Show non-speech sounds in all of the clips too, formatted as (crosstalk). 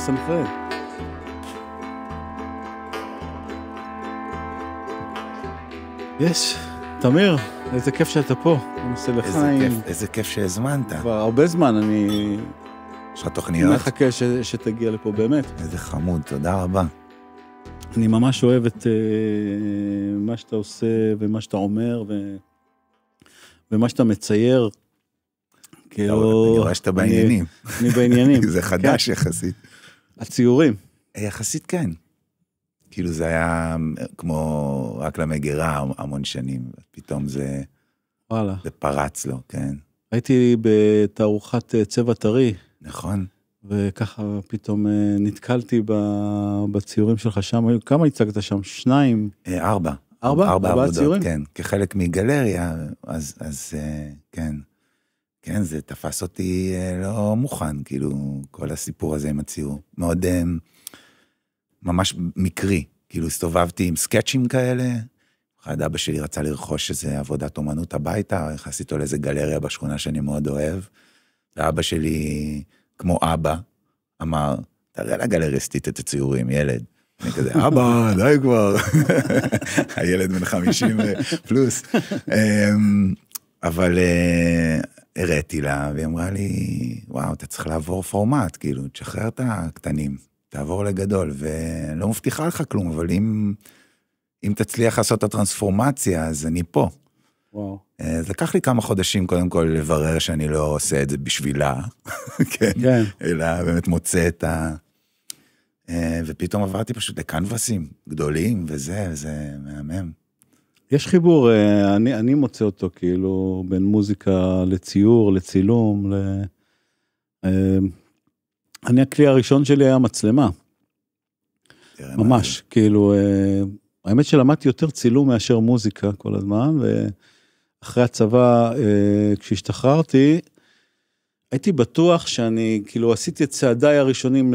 לסנכרן. יש, תמיר, איזה כיף שאתה פה. אני נעשה לחיים. איזה כיף שהזמנת. כבר הרבה זמן, אני... יש לך תוכניות? מחכה שתגיע לפה באמת. איזה חמוד, תודה רבה. אני ממש אוהב את אה, מה שאתה עושה ומה שאתה אומר ו, ומה שאתה מצייר. כאילו... אני רואה שאתה בעניינים. אני בעניינים. (laughs) זה חדש כן. יחסית. הציורים. אה, יחסית כן. כאילו זה היה כמו רק למגירה המון שנים, פתאום זה... וואלה. זה פרץ לו, כן. הייתי בתערוכת אה, צבע טרי. נכון. וככה פתאום אה, נתקלתי בציורים שלך שם, כמה הצגת שם? שניים? ארבע. ארבע? ארבע, ארבע עבודות, ציורים? כן, כחלק מגלריה, אז, אז כן. כן, זה תפס אותי אה, לא מוכן, כאילו, כל הסיפור הזה עם הציור. מאוד אה, ממש מקרי. כאילו, הסתובבתי עם סקצ'ים כאלה. אחד אבא שלי רצה לרכוש איזה עבודת אומנות הביתה, נכנס איתו לאיזה גלריה בשכונה שאני מאוד אוהב. ואבא שלי, כמו אבא, אמר, תראה לגלריסטית את הציורים, ילד. אני כזה, אבא, (laughs) די כבר. הילד בן 50 אה, פלוס. אמ, אבל הראתי לה, והיא אמרה לי, וואו, אתה צריך לעבור פורמט, כאילו, תשחרר את הקטנים, תעבור לגדול, ואני לא מבטיחה לך כלום, אבל אם, אם תצליח לעשות את הטרנספורמציה, אז אני פה. וואו. אה, אז לקח לי כמה חודשים קודם כל לברר שאני לא עושה את זה בשבילה, (laughs) כן, כן. אלא באמת מוצא את ה... אה, ופתאום עברתי פשוט לקנבסים גדולים וזה, וזה מהמם. יש חיבור, אה, אני, אני מוצא אותו כאילו בין מוזיקה לציור, לצילום, ל... אה, אני הכלי הראשון שלי היה מצלמה. ממש, מה... כאילו, אה, האמת שלמדתי יותר צילום מאשר מוזיקה כל הזמן, ואחרי הצבא, כשהשתחררתי, הייתי בטוח שאני, כאילו, עשיתי את צעדיי הראשונים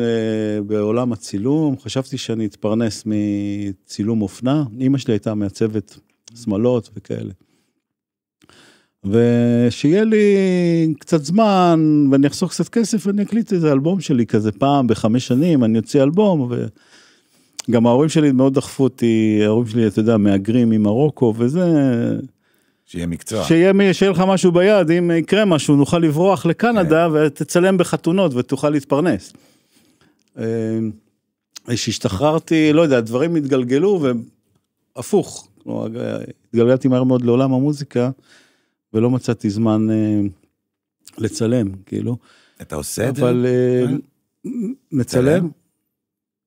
בעולם הצילום, חשבתי שאני אתפרנס מצילום אופנה. אימא שלי הייתה מעצבת שמלות וכאלה. ושיהיה לי קצת זמן ואני אחסוך קצת כסף ואני אקליט איזה אלבום שלי כזה פעם בחמש שנים אני אוציא אלבום וגם ההורים שלי מאוד דחפו אותי ההורים שלי אתה יודע מהגרים ממרוקו וזה. שיהיה מקצוע. שיהיה, מי, שיהיה לך משהו ביד אם יקרה משהו נוכל לברוח לקנדה כן. ותצלם בחתונות ותוכל להתפרנס. כשהשתחררתי אה, לא יודע דברים התגלגלו והפוך אנחנו, התגלגלתי מהר מאוד לעולם המוזיקה, ולא מצאתי זמן אה, לצלם, כאילו. אתה עושה את זה? אבל אה, מצלם? כן.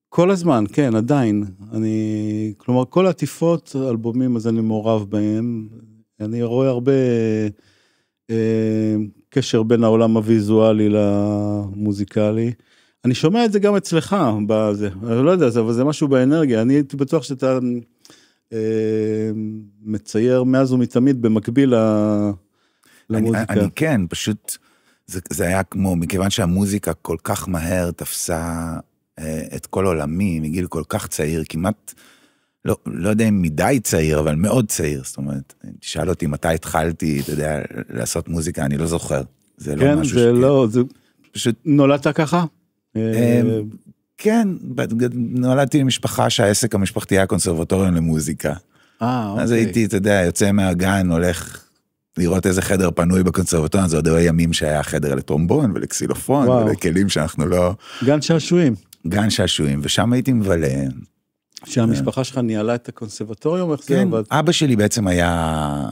כל הזמן, כן, עדיין. אני, כלומר, כל עטיפות, אלבומים, אז אני מעורב בהם. אני רואה הרבה אה, אה, קשר בין העולם הוויזואלי למוזיקלי. אני שומע את זה גם אצלך, בזה, אני לא יודע, אבל זה משהו באנרגיה. אני הייתי בטוח שאתה אה, מצייר מאז ומתמיד במקביל למוזיקה. אני, אני כן, פשוט זה, זה היה כמו, מכיוון שהמוזיקה כל כך מהר תפסה אה, את כל עולמי מגיל כל כך צעיר, כמעט, לא, לא יודע אם מדי צעיר, אבל מאוד צעיר. זאת אומרת, תשאל אותי מתי התחלתי, אתה יודע, לעשות מוזיקה, אני לא זוכר. זה לא כן, לא משהו ש... כן, זה לא, זה... פשוט... נולדת ככה? אה, כן, נולדתי למשפחה שהעסק המשפחתי היה קונסרבטוריון למוזיקה. אה, אוקיי. אז הייתי, אתה יודע, יוצא מהגן, הולך לראות איזה חדר פנוי בקונסרבטוריון, זה עוד היו ימים שהיה חדר לטרומבון ולקסילופון וואו. ולכלים שאנחנו לא... גן שעשועים. גן שעשועים, ושם הייתי מבלה. שהמשפחה שלך ניהלה את הקונסרבטוריום, איך כן, זה עבד? כן, אבא שלי בעצם היה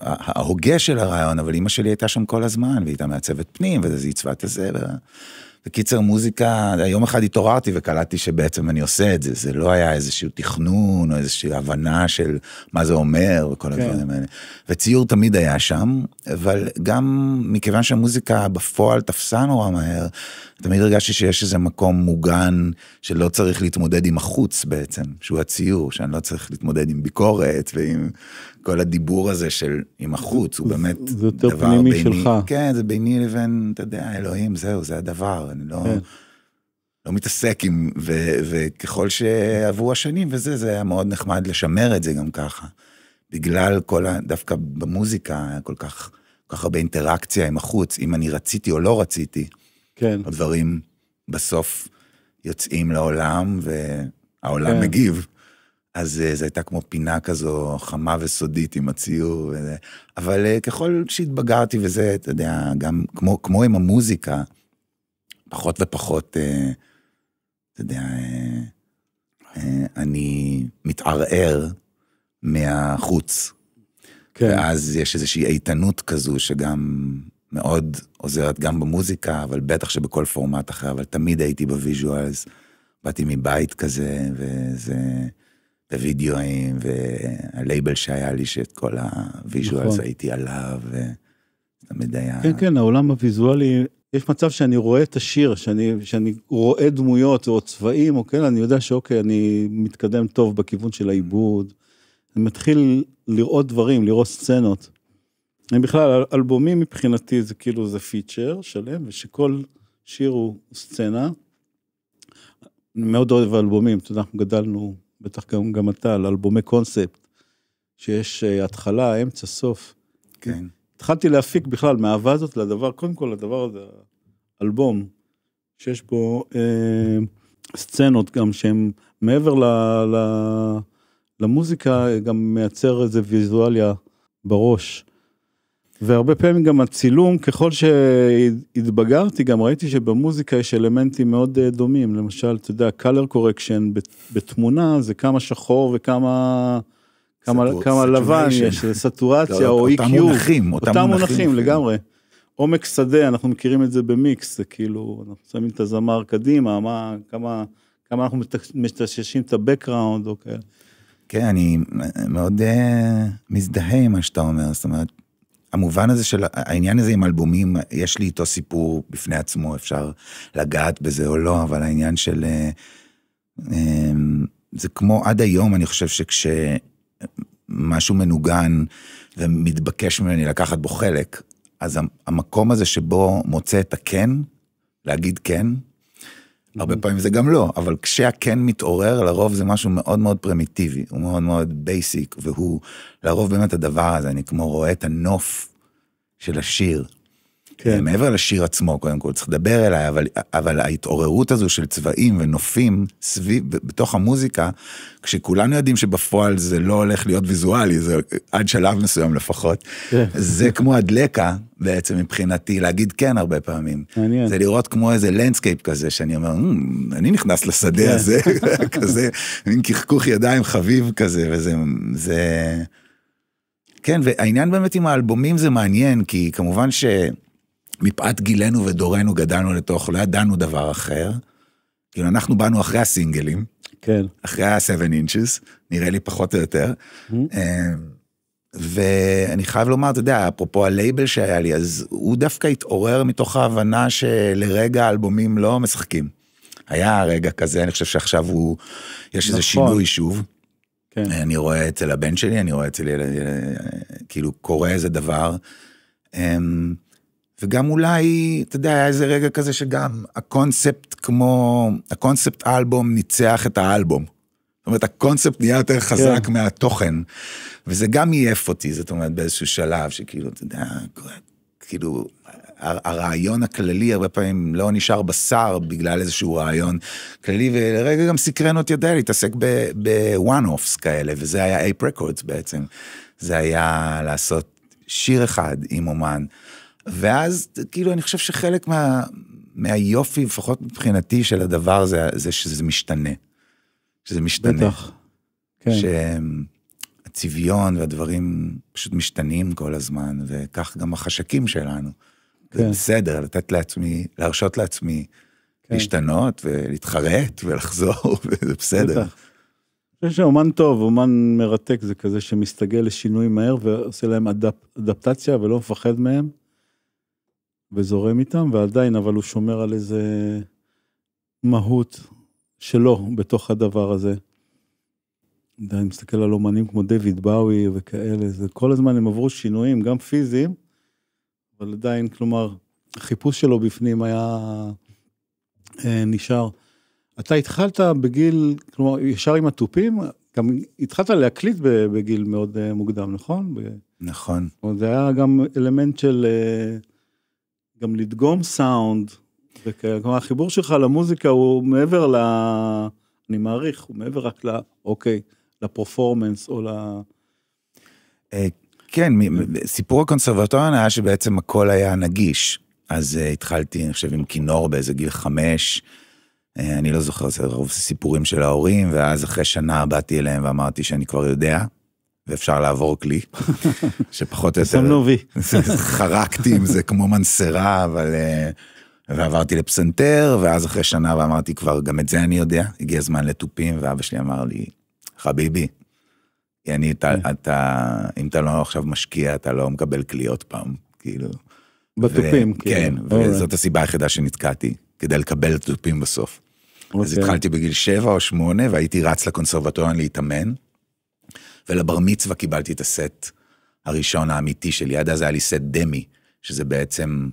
ההוגה של הרעיון, אבל אימא שלי הייתה שם כל הזמן, והיא הייתה מעצבת פנים, וזה עיצבה את הזה. ו... בקיצר, מוזיקה, יום אחד התעוררתי וקלטתי שבעצם אני עושה את זה, זה לא היה איזשהו תכנון או איזושהי הבנה של מה זה אומר וכל כן. הדברים האלה. וציור תמיד היה שם, אבל גם מכיוון שהמוזיקה בפועל תפסה נורא מהר, תמיד הרגשתי שיש איזה מקום מוגן שלא צריך להתמודד עם החוץ בעצם, שהוא הציור, שאני לא צריך להתמודד עם ביקורת ועם כל הדיבור הזה של עם החוץ, הוא באמת דבר ביני. זה יותר פנימי שלך. כן, זה ביני לבין, אתה יודע, אלוהים, זהו, זה הדבר, אני לא, כן. לא מתעסק עם, ו, וככל שעברו השנים וזה, זה היה מאוד נחמד לשמר את זה גם ככה. בגלל כל ה... דווקא במוזיקה היה כל כך, כל כך הרבה אינטראקציה עם החוץ, אם אני רציתי או לא רציתי. כן. הדברים בסוף יוצאים לעולם, והעולם כן. מגיב. אז אה, זו הייתה כמו פינה כזו חמה וסודית עם הציור. וזה. אבל אה, ככל שהתבגרתי וזה, אתה יודע, גם כמו, כמו עם המוזיקה, פחות ופחות, אה, אתה יודע, אני מתערער מהחוץ. כן. ואז יש איזושהי איתנות כזו שגם מאוד עוזרת גם במוזיקה, אבל בטח שבכל פורמט אחר, אבל תמיד הייתי בוויז'ואלס. באתי מבית כזה, וזה... ווידאוים, והלייבל שהיה לי, שאת כל הוויז'ואלס נכון. הייתי עליו, ותמיד היה... כן, כן, העולם הוויזואלי, יש מצב שאני רואה את השיר, שאני, שאני רואה דמויות או צבעים, או כן, אני יודע שאוקיי, אני מתקדם טוב בכיוון של העיבוד. אני מתחיל לראות דברים, לראות סצנות. בכלל, אלבומים מבחינתי זה כאילו זה פיצ'ר שלם, ושכל שיר הוא סצנה. אני מאוד אוהב אלבומים, אתה יודע, אנחנו גדלנו, בטח גם, גם אתה, על אלבומי קונספט, שיש אה, התחלה, אמצע, סוף. כן. התחלתי להפיק בכלל מהאהבה הזאת לדבר, קודם כל לדבר הזה, אלבום, שיש בו אה, סצנות גם שהן מעבר ל, ל, למוזיקה, גם מייצר איזה ויזואליה בראש. והרבה פעמים גם הצילום, ככל שהתבגרתי, גם ראיתי שבמוזיקה יש אלמנטים מאוד אה, דומים. למשל, אתה יודע, color correction בתמונה זה כמה שחור וכמה... כמה, סטור, כמה לבן יש, סטורציה לא, לא, או אי קיו, אותם e מונחים, אותם, אותם מונחים. מונחים לגמרי. עומק שדה, אנחנו מכירים את זה במיקס, זה כאילו, אנחנו שמים את הזמר קדימה, מה, כמה, כמה אנחנו מטששים את הבקראונד או כאלה. כן, אני מאוד uh, מזדהה עם מה שאתה אומר, זאת אומרת, המובן הזה של העניין הזה עם אלבומים, יש לי איתו סיפור בפני עצמו, אפשר לגעת בזה או לא, אבל העניין של... אה, אמ, זה כמו עד היום, אני חושב שכשמשהו מנוגן ומתבקש ממני לקחת בו חלק, אז המקום הזה שבו מוצא את הכן, להגיד כן, הרבה פעמים זה גם לא, אבל כשהכן מתעורר, לרוב זה משהו מאוד מאוד פרימיטיבי, הוא מאוד מאוד בייסיק, והוא לרוב באמת הדבר הזה, אני כמו רואה את הנוף של השיר, כן. מעבר לשיר עצמו, קודם כל, צריך לדבר אליי, אבל, אבל ההתעוררות הזו של צבעים ונופים סביב, בתוך המוזיקה, כשכולנו יודעים שבפועל זה לא הולך להיות ויזואלי, זה עד שלב מסוים לפחות, כן. זה כמו הדלקה בעצם מבחינתי, להגיד כן הרבה פעמים. מעניין. זה לראות כמו איזה לנדסקייפ כזה, שאני אומר, mm, אני נכנס לשדה כן. הזה, (laughs) כזה, מין קחקוך ידיים חביב כזה, וזה... זה... כן, והעניין באמת עם האלבומים זה מעניין, כי כמובן ש... מפאת גילנו ודורנו גדלנו לתוך, לא ידענו דבר אחר. כאילו, אנחנו באנו אחרי הסינגלים. כן. אחרי ה-7 אינצ'ס, נראה לי פחות או יותר. Mm-hmm. אמ, ואני חייב לומר, אתה יודע, אפרופו הלייבל שהיה לי, אז הוא דווקא התעורר מתוך ההבנה שלרגע האלבומים לא משחקים. היה רגע כזה, אני חושב שעכשיו הוא, יש נכון. איזה שינוי שוב. כן. אני רואה אצל הבן שלי, אני רואה אצל, ילד, אה, כאילו, קורה איזה דבר. אמ, וגם אולי, אתה יודע, היה איזה רגע כזה שגם הקונספט כמו, הקונספט אלבום ניצח את האלבום. זאת אומרת, הקונספט נהיה יותר כן. חזק כן. מהתוכן, וזה גם עייף אותי, זאת אומרת, באיזשהו שלב, שכאילו, אתה יודע, כאילו, הרעיון הכללי הרבה פעמים לא נשאר בשר בגלל איזשהו רעיון כללי, ולרגע גם סקרן אותי, יודע, להתעסק בוואן-אופס כאלה, וזה היה אייפ רקורדס בעצם. זה היה לעשות שיר אחד עם אומן. ואז, כאילו, אני חושב שחלק מה, מהיופי, לפחות מבחינתי, של הדבר זה, זה שזה משתנה. שזה משתנה. בטח. כן. שהצביון והדברים פשוט משתנים כל הזמן, וכך גם החשקים שלנו. כן. זה בסדר, לתת לעצמי, להרשות לעצמי כן. להשתנות ולהתחרט ולחזור, (laughs) וזה בסדר. בטח. אני חושב שאומן טוב, אומן מרתק, זה כזה שמסתגל לשינוי מהר ועושה להם אדפ, אדפטציה ולא מפחד מהם. וזורם איתם, ועדיין, אבל הוא שומר על איזה מהות שלו בתוך הדבר הזה. אני מסתכל על אומנים כמו דויד באווי וכאלה, זה כל הזמן הם עברו שינויים, גם פיזיים, אבל עדיין, כלומר, החיפוש שלו בפנים היה אה, נשאר. אתה התחלת בגיל, כלומר, ישר עם התופים, גם התחלת להקליט בגיל מאוד אה, מוקדם, נכון? נכון. זה היה גם אלמנט של... אה, גם לדגום סאונד, וכאלה, כלומר החיבור שלך למוזיקה הוא מעבר ל... אני מעריך, הוא מעבר רק ל... אוקיי, לפרפורמנס או ל... אה, כן, סיפור הקונסרבטוריון היה שבעצם הכל היה נגיש. אז אה, התחלתי, אני חושב, עם כינור באיזה גיל חמש. אה, אני לא זוכר, זה רוב סיפורים של ההורים, ואז אחרי שנה באתי אליהם ואמרתי שאני כבר יודע, ואפשר לעבור כלי, (laughs) שפחות או יותר... שמנו (laughs) חרקתי עם זה כמו מנסרה, אבל... אה, ועברתי לפסנתר, ואז אחרי שנה ואמרתי כבר, גם את זה אני יודע, הגיע הזמן לתופים, ואבא שלי אמר לי, חביבי, אני, אתה, כן. אתה, אם אתה לא עכשיו משקיע, אתה לא מקבל כלי עוד פעם, כאילו. בתופים, ו- כאילו. כן. כן, וזאת הסיבה היחידה שנתקעתי, כדי לקבל תופים בסוף. אוקיי. אז התחלתי בגיל שבע או שמונה, והייתי רץ לקונסרבטוריון להתאמן. ולבר מצווה קיבלתי את הסט הראשון האמיתי שלי. עד אז היה לי סט דמי, שזה בעצם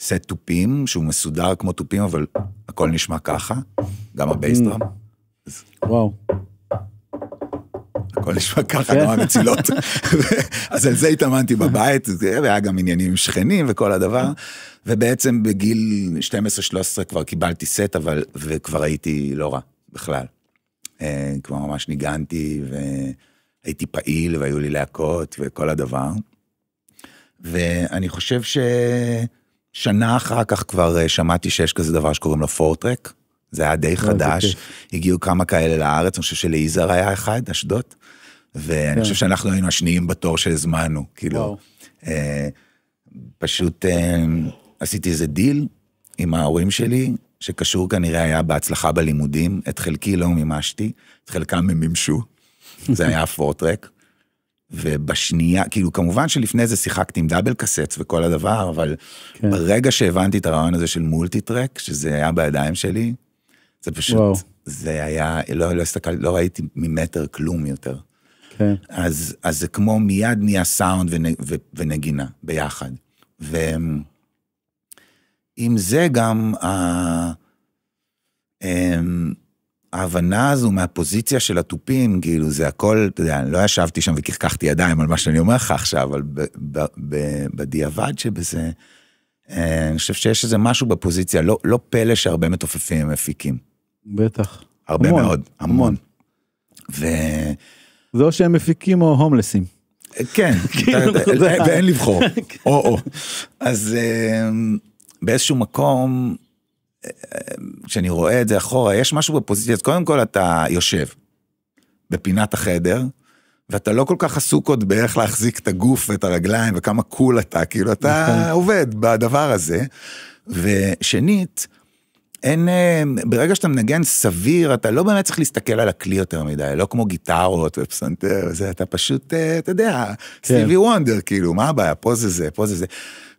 סט תופים, שהוא מסודר כמו תופים, אבל הכל נשמע ככה, גם הבייסטראם. Mm. וואו. הכל נשמע ככה, כן. גם המצילות. (laughs) אז על זה התאמנתי בבית, והיה גם עניינים עם שכנים וכל הדבר. ובעצם בגיל 12-13 כבר קיבלתי סט, אבל, וכבר הייתי לא רע בכלל. אה, כבר ממש ניגנתי, ו... הייתי פעיל והיו לי להקות וכל הדבר. ואני חושב ששנה אחר כך כבר אה, שמעתי שיש כזה דבר שקוראים לו פורטרק. זה היה די אה, חדש, הגיעו כמה כאלה לארץ, אני חושב שלייזר היה אחד, אשדוד. ואני חושב כן. שאנחנו היינו השניים בתור שהזמנו, כאילו. אה, פשוט עשיתי איזה דיל עם ההורים שלי, שקשור כנראה היה בהצלחה בלימודים, את חלקי לא מימשתי, את חלקם הם מימשו. זה היה הפורטרק. ובשנייה, כאילו כמובן שלפני זה שיחקתי עם דאבל קסט וכל הדבר, אבל כן. ברגע שהבנתי את הרעיון הזה של מולטי טרק, שזה היה בידיים שלי, זה פשוט, וואו. זה היה, לא, לא הסתכלתי, לא ראיתי ממטר כלום יותר. כן. אז, אז זה כמו מיד נהיה סאונד ונג, ו, ונגינה ביחד. ועם זה גם, אה, אה, ההבנה הזו מהפוזיציה של התופים, כאילו זה הכל, אתה יודע, אני לא ישבתי שם וקחקחתי ידיים על מה שאני אומר לך עכשיו, אבל ב, ב, ב, בדיעבד שבזה, אה, אני חושב שיש איזה משהו בפוזיציה, לא, לא פלא שהרבה מתופפים הם מפיקים. בטח. הרבה המון, מאוד, המון. המון. ו... זה או שהם מפיקים או הומלסים. אה, כן, (laughs) כאילו, ואין לבחור, או-או. (laughs) כן. אז אה, באיזשהו מקום, כשאני רואה את זה אחורה, יש משהו בפוזיציה, אז קודם כל אתה יושב בפינת החדר, ואתה לא כל כך עסוק עוד באיך להחזיק את הגוף ואת הרגליים וכמה קול אתה, כאילו אתה נכון. עובד בדבר הזה. ושנית, אין, אה, ברגע שאתה מנגן סביר, אתה לא באמת צריך להסתכל על הכלי יותר מדי, לא כמו גיטרות ופסנתר, זה אתה פשוט, אה, אתה יודע, כן. וונדר, כאילו, מה הבעיה, פה זה זה, פה זה זה.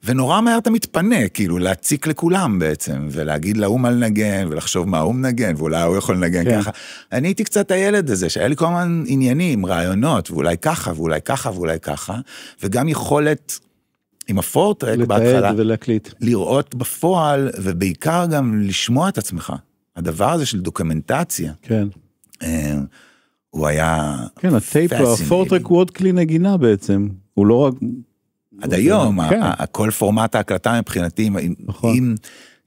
ונורא מהר אתה מתפנה, כאילו, להציק לכולם בעצם, ולהגיד להוא מה לנגן, ולחשוב מה הוא מנגן, ואולי הוא יכול לנגן כן. ככה. אני הייתי קצת הילד הזה, שהיה לי כל הזמן עניינים, רעיונות, ואולי ככה, ואולי ככה, ואולי ככה, וגם יכולת עם הפורטרק בהתחלה, ולהקליט. לראות בפועל ובעיקר גם לשמוע את עצמך. הדבר הזה של דוקומנטציה. כן. אה, הוא היה... כן, הטייפ, הפורטרק הוא עוד כלי נגינה בעצם, הוא לא רק... עד היום, כן. כל פורמט ההקלטה מבחינתי, נכון. אם,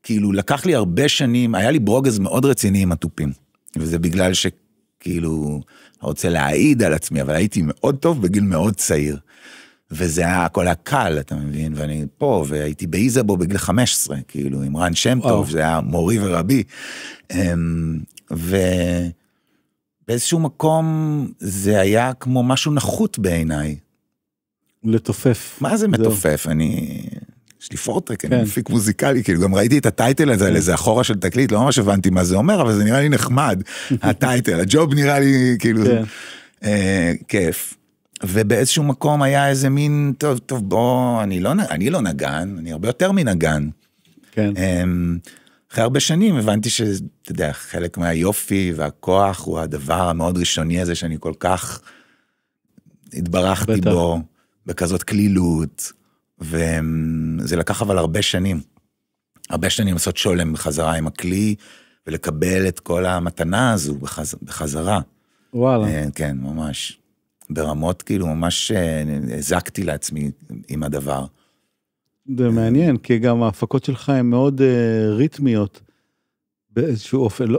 כאילו לקח לי הרבה שנים, היה לי ברוגז מאוד רציני עם התופים, וזה בגלל שכאילו, אני רוצה להעיד על עצמי, אבל הייתי מאוד טוב בגיל מאוד צעיר. וזה היה, הכל היה קל, אתה מבין? ואני פה, והייתי באיזבו בגיל 15, כאילו, עם רן שם טוב, זה היה מורי ורבי. אמ, ובאיזשהו מקום זה היה כמו משהו נחות בעיניי. לתופף. מה זה מתופף? אני... יש לי פורטרק, כן. אני מפיק מוזיקלי, כאילו גם ראיתי את הטייטל הזה על כן. איזה אחורה של תקליט, לא ממש הבנתי מה זה אומר, אבל זה נראה לי נחמד, (laughs) הטייטל, הג'וב נראה לי כאילו כן. אה, כיף. ובאיזשהו מקום היה איזה מין, טוב, טוב, בוא, אני לא, אני לא נגן, אני הרבה יותר מנגן. כן. אמ, אחרי הרבה שנים הבנתי שאתה יודע, חלק מהיופי והכוח הוא הדבר המאוד ראשוני הזה שאני כל כך התברכתי בטח. בו, בכזאת קלילות, וזה לקח אבל הרבה שנים. הרבה שנים לעשות שולם בחזרה עם הכלי, ולקבל את כל המתנה הזו בחז... בחזרה. וואלה. אה, כן, ממש. ברמות כאילו ממש אה, הזקתי לעצמי עם הדבר. זה מעניין, כי גם ההפקות שלך הן מאוד uh, ריתמיות באיזשהו אופן, לא,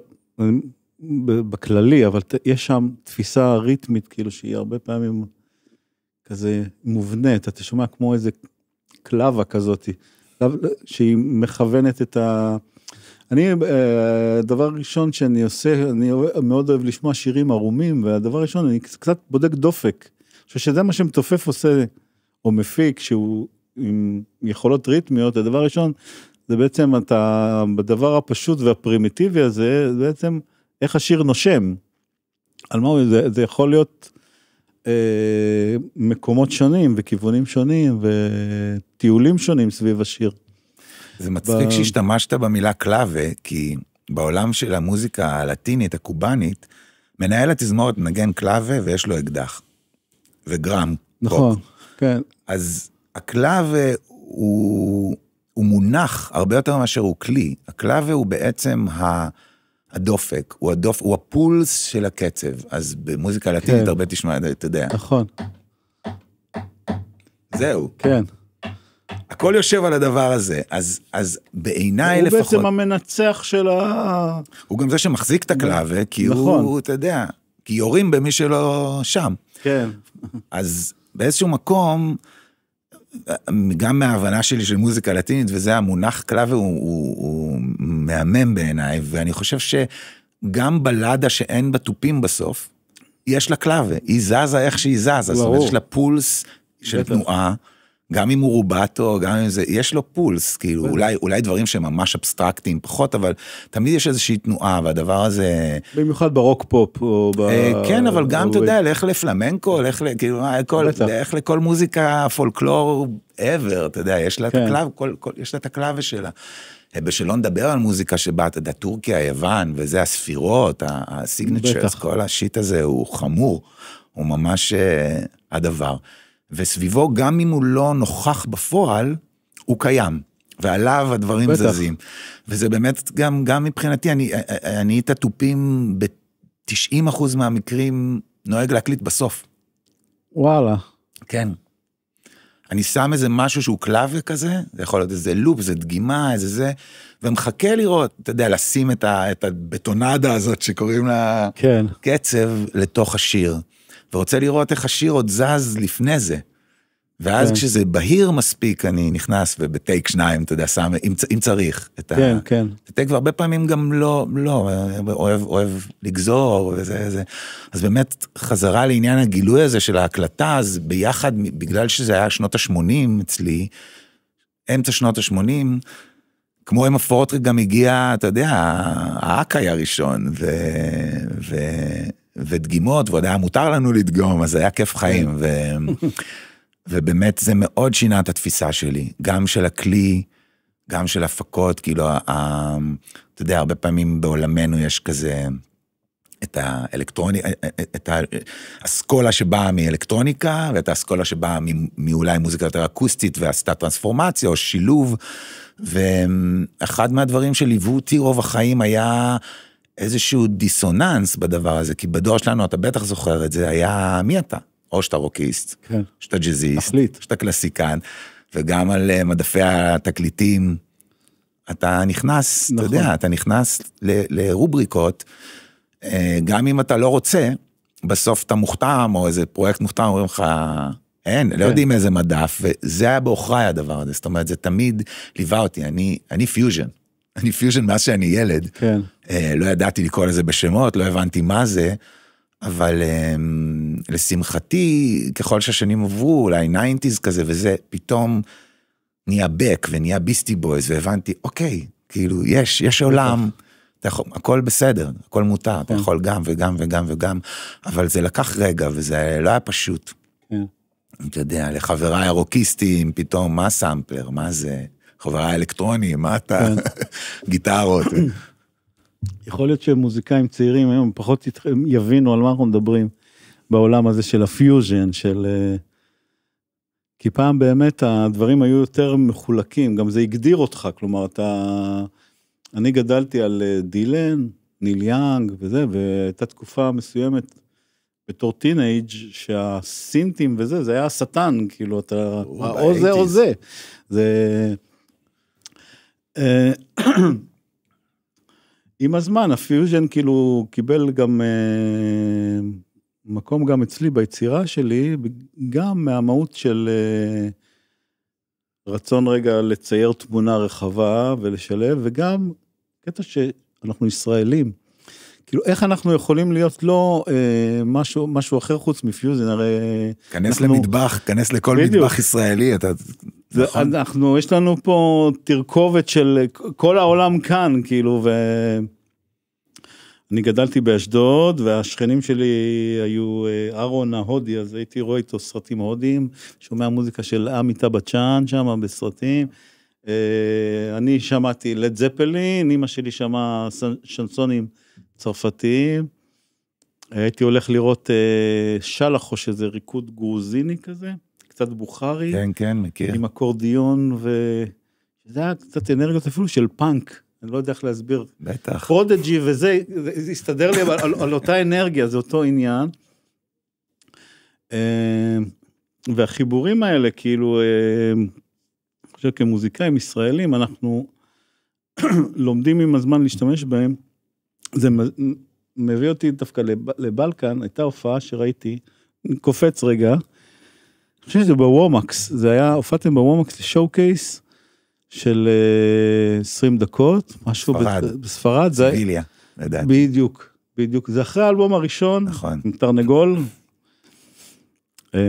בכללי, אבל יש שם תפיסה ריתמית, כאילו, שהיא הרבה פעמים כזה מובנית, אתה שומע כמו איזה קלבה כזאת, שהיא מכוונת את ה... אני, הדבר אה, הראשון שאני עושה, אני מאוד אוהב לשמוע שירים ערומים, והדבר הראשון, אני קצת בודק דופק. אני חושב שזה מה שמתופף עושה, או מפיק, שהוא עם יכולות ריתמיות, הדבר הראשון, זה בעצם אתה, בדבר הפשוט והפרימיטיבי הזה, זה בעצם איך השיר נושם. על מה הוא, זה, זה יכול להיות אה, מקומות שונים וכיוונים שונים וטיולים שונים סביב השיר. זה מצחיק ב... שהשתמשת במילה קלאבה, כי בעולם של המוזיקה הלטינית, הקובאנית, מנהל התזמורת מנגן קלאבה ויש לו אקדח. וגרם. נכון, בוק. כן. אז הקלאבה הוא, הוא מונח הרבה יותר מאשר הוא כלי. הקלאבה הוא בעצם ה... הדופק, הוא, הדופ, הוא הפולס של הקצב, אז במוזיקה כן. לטינית הרבה תשמע, אתה יודע. נכון. זהו. כן. הכל יושב על הדבר הזה, אז, אז בעיניי לפחות... הוא בעצם המנצח של ה... הוא גם זה שמחזיק את הקלאבה, כי נכון. הוא, אתה יודע, כי יורים במי שלא שם. כן. אז באיזשהו מקום, גם מההבנה שלי של מוזיקה לטינית, וזה המונח קלאבה, הוא, הוא, הוא הוא מהמם בעיניי, ואני חושב שגם בלאדה שאין בה תופים בסוף, יש לה קלאבה, היא זזה איך שהיא זזה, זאת אומרת, יש לה פולס של בטח. תנועה. גם אם הוא רובטו, גם אם זה, יש לו פולס, כאילו, כן. אולי, אולי דברים שהם ממש אבסטרקטיים פחות, אבל תמיד יש איזושהי תנועה, והדבר הזה... במיוחד ברוק פופ או ב... אה, כן, אבל גם, אתה יודע, לך לפלמנקו, לך ל... כאילו, אה, כל, לך לכל מוזיקה פולקלור ever, אתה יודע, יש לה כן. את הקלאב, כל, כל, יש לה את הקלאב שלה. אה, ושלא נדבר על מוזיקה שבה, אתה יודע, טורקיה, יוון, וזה הספירות, הסיגנצ'רס, כל השיט הזה הוא חמור, הוא ממש הדבר. וסביבו, גם אם הוא לא נוכח בפועל, הוא קיים, ועליו הדברים בטח. זזים. וזה באמת גם, גם מבחינתי, אני, אני את התופים ב-90% מהמקרים נוהג להקליט בסוף. וואלה. כן. אני שם איזה משהו שהוא קלאבי כזה, זה יכול להיות איזה לופ, איזה דגימה, איזה זה, ומחכה לראות, אתה יודע, לשים את, ה, את הבטונדה הזאת שקוראים לה כן. קצב לתוך השיר. ורוצה לראות איך השיר עוד זז לפני זה. ואז כן. כשזה בהיר מספיק, אני נכנס ובטייק שניים, אתה יודע, שם, אם, אם צריך, את כן, ה... כן. את הטייק, והרבה פעמים גם לא, לא, אוהב, אוהב לגזור וזה, זה. אז באמת, חזרה לעניין הגילוי הזה של ההקלטה, אז ביחד, בגלל שזה היה שנות ה-80 אצלי, אמצע שנות ה-80, כמו עם הפורטריק גם הגיע, אתה יודע, האקאי הראשון, ו... ו... ודגימות, ועוד היה מותר לנו לדגום, אז היה כיף חיים. כן. ו... ובאמת זה מאוד שינה את התפיסה שלי, גם של הכלי, גם של הפקות, כאילו, ה... אתה יודע, הרבה פעמים בעולמנו יש כזה... את האלקטרוני, אה, אה, אה, את האסכולה שבאה מאלקטרוניקה, ואת האסכולה שבאה מאולי מוזיקה יותר אקוסטית ועשתה טרנספורמציה או שילוב. ואחד מהדברים שליוו אותי רוב החיים היה איזשהו דיסוננס בדבר הזה, כי בדור שלנו, אתה בטח זוכר את זה, היה מי אתה? או שאתה רוקיסט, כן. שאתה ג'אזיסט, תחליט. שאתה קלסיקן, וגם על אה, מדפי התקליטים, אתה נכנס, נכון. אתה יודע, אתה נכנס ל, לרובריקות, אה, גם אם אתה לא רוצה, בסוף אתה מוכתם, או איזה פרויקט מוכתם, אומרים לך, אין, לא כן. לא יודעים איזה מדף, וזה היה בעוכריי הדבר הזה, זאת אומרת, זה תמיד ליווה אותי, אני, אני פיוז'ן, אני פיוז'ן מאז שאני ילד. כן. אה, לא ידעתי לקרוא לזה בשמות, לא הבנתי מה זה, אבל אה, לשמחתי, ככל שהשנים עברו, אולי ניינטיז כזה וזה, פתאום נהיה בק ונהיה ביסטי בויז, והבנתי, אוקיי, כאילו, יש, יש עולם. אתה יכול, הכל בסדר, הכל מותר, אתה כן. יכול גם וגם וגם וגם, אבל זה לקח רגע וזה לא היה פשוט. כן. אתה יודע, לחבריי הרוקיסטים, פתאום, מה סאמפלר, מה זה, חבריי האלקטרונים, מה אתה, כן. (laughs) גיטרות. יכול להיות שמוזיקאים צעירים היום פחות יבינו על מה אנחנו מדברים בעולם הזה של הפיוז'ן, של... אה, כי פעם באמת הדברים היו יותר מחולקים, גם זה הגדיר אותך, כלומר, אתה... אני גדלתי על אה, דילן, ניל יאנג וזה, והייתה תקופה מסוימת בתור טינאייג' שהסינטים וזה, זה היה השטן, כאילו, אתה... או זה או זה. זה... אה, עם הזמן הפיוז'ן כאילו קיבל גם אה, מקום גם אצלי ביצירה שלי, גם מהמהות של אה, רצון רגע לצייר תמונה רחבה ולשלב, וגם קטע שאנחנו ישראלים. כאילו, איך אנחנו יכולים להיות לא אה, משהו, משהו אחר חוץ מפיוזן, הרי... כנס אנחנו... למטבח, כנס לכל בדיוק. מטבח ישראלי, אתה נכון. אנחנו יש לנו פה תרכובת של כל העולם כאן כאילו ו... אני גדלתי באשדוד והשכנים שלי היו אה, אהרון ההודי אז הייתי רואה איתו סרטים הודיים שומע מוזיקה של עמיתה בצ'אן שם בסרטים. אה, אני שמעתי לד זפלין אמא שלי שמעה שנסונים צרפתיים. הייתי הולך לראות אה, שלחו שזה ריקוד גרוזיני כזה. קצת בוכרי. כן, כן, מכיר. עם אקורדיון, וזה היה קצת אנרגיות אפילו של פאנק. אני לא יודע איך להסביר. בטח. פרודג'י וזה, זה הסתדר לי על, על, על אותה אנרגיה, זה אותו עניין. אה, והחיבורים האלה, כאילו, אה, אני חושב כמוזיקאים ישראלים, אנחנו (clears throat) לומדים עם הזמן להשתמש בהם. זה מביא אותי דווקא לבלקן, הייתה הופעה שראיתי, קופץ רגע, אני חושב שזה בוומקס, זה היה, הופעתם בוומקס לשואו קייס של 20 אה, דקות, משהו ספרד, בספרד, זה... סיביליה, לדעתי. בדיוק, בדיוק, זה אחרי האלבום הראשון, נכון, עם תרנגול. אה,